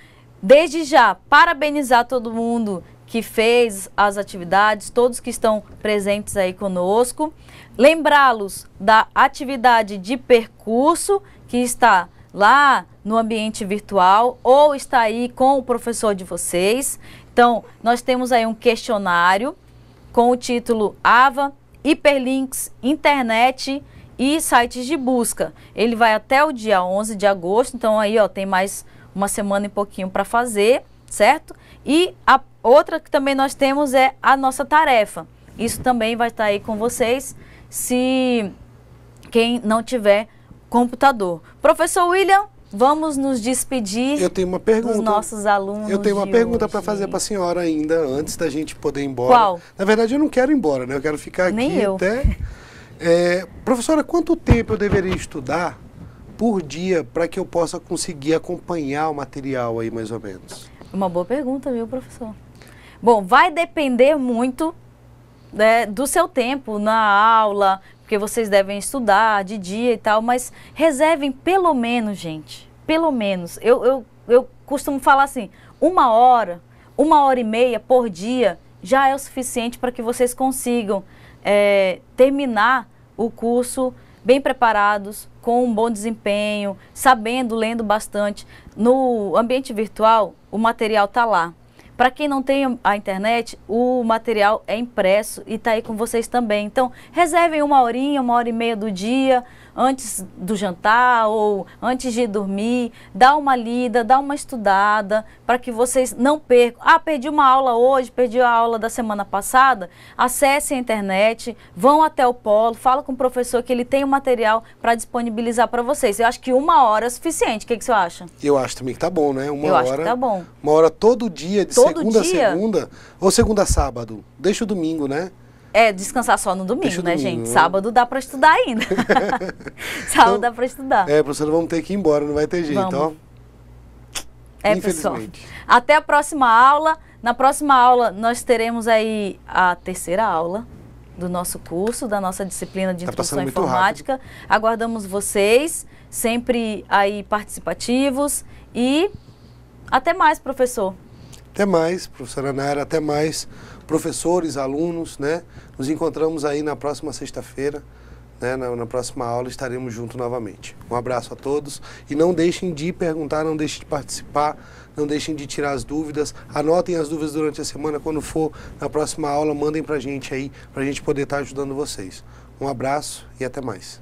desde já, parabenizar todo mundo que fez as atividades, todos que estão presentes aí conosco. Lembrá-los da atividade de percurso que está lá no ambiente virtual ou está aí com o professor de vocês. Então, nós temos aí um questionário com o título AVA, Hiperlinks, Internet e Sites de Busca. Ele vai até o dia 11 de agosto, então aí ó, tem mais uma semana e pouquinho para fazer, certo? E a Outra que também nós temos é a nossa tarefa. Isso também vai estar aí com vocês se quem não tiver computador. Professor William, vamos nos despedir Eu tenho uma pergunta. dos nossos alunos. Eu tenho uma pergunta para fazer para a senhora ainda, antes da gente poder ir embora. Qual? Na verdade, eu não quero ir embora, né? Eu quero ficar Nem aqui eu. até. É, professora, quanto tempo eu deveria estudar por dia para que eu possa conseguir acompanhar o material aí, mais ou menos? Uma boa pergunta, viu, professor? Bom, vai depender muito né, do seu tempo na aula, porque vocês devem estudar de dia e tal, mas reservem pelo menos, gente, pelo menos. Eu, eu, eu costumo falar assim, uma hora, uma hora e meia por dia já é o suficiente para que vocês consigam é, terminar o curso bem preparados, com um bom desempenho, sabendo, lendo bastante. No ambiente virtual, o material está lá. Para quem não tem a internet, o material é impresso e está aí com vocês também. Então, reservem uma horinha, uma hora e meia do dia antes do jantar ou antes de dormir, dá uma lida, dá uma estudada, para que vocês não percam. Ah, perdi uma aula hoje, perdi a aula da semana passada. Acesse a internet, vão até o polo, fala com o professor que ele tem o material para disponibilizar para vocês. Eu acho que uma hora é suficiente. O que, que você acha? Eu acho também que tá bom, né? Uma Eu hora. Acho que tá bom. Uma hora todo dia, de todo segunda dia? a segunda, ou segunda a sábado. Deixa o domingo, né? É, descansar só no domingo, né, gente? Né? Sábado dá para estudar ainda. *laughs* Sábado então, dá para estudar. É, professora, vamos ter que ir embora, não vai ter jeito, vamos. ó. É, pessoal. Até a próxima aula. Na próxima aula nós teremos aí a terceira aula do nosso curso, da nossa disciplina de tá Introdução à Informática. Rápido. Aguardamos vocês, sempre aí participativos e até mais, professor. Até mais, professora Nara, até mais professores, alunos, né? Nos encontramos aí na próxima sexta-feira, né? Na, na, próxima aula estaremos juntos novamente. Um abraço a todos e não deixem de perguntar, não deixem de participar, não deixem de tirar as dúvidas. Anotem as dúvidas durante a semana, quando for na próxima aula, mandem para a gente aí, para a gente poder estar ajudando vocês. Um abraço e até mais.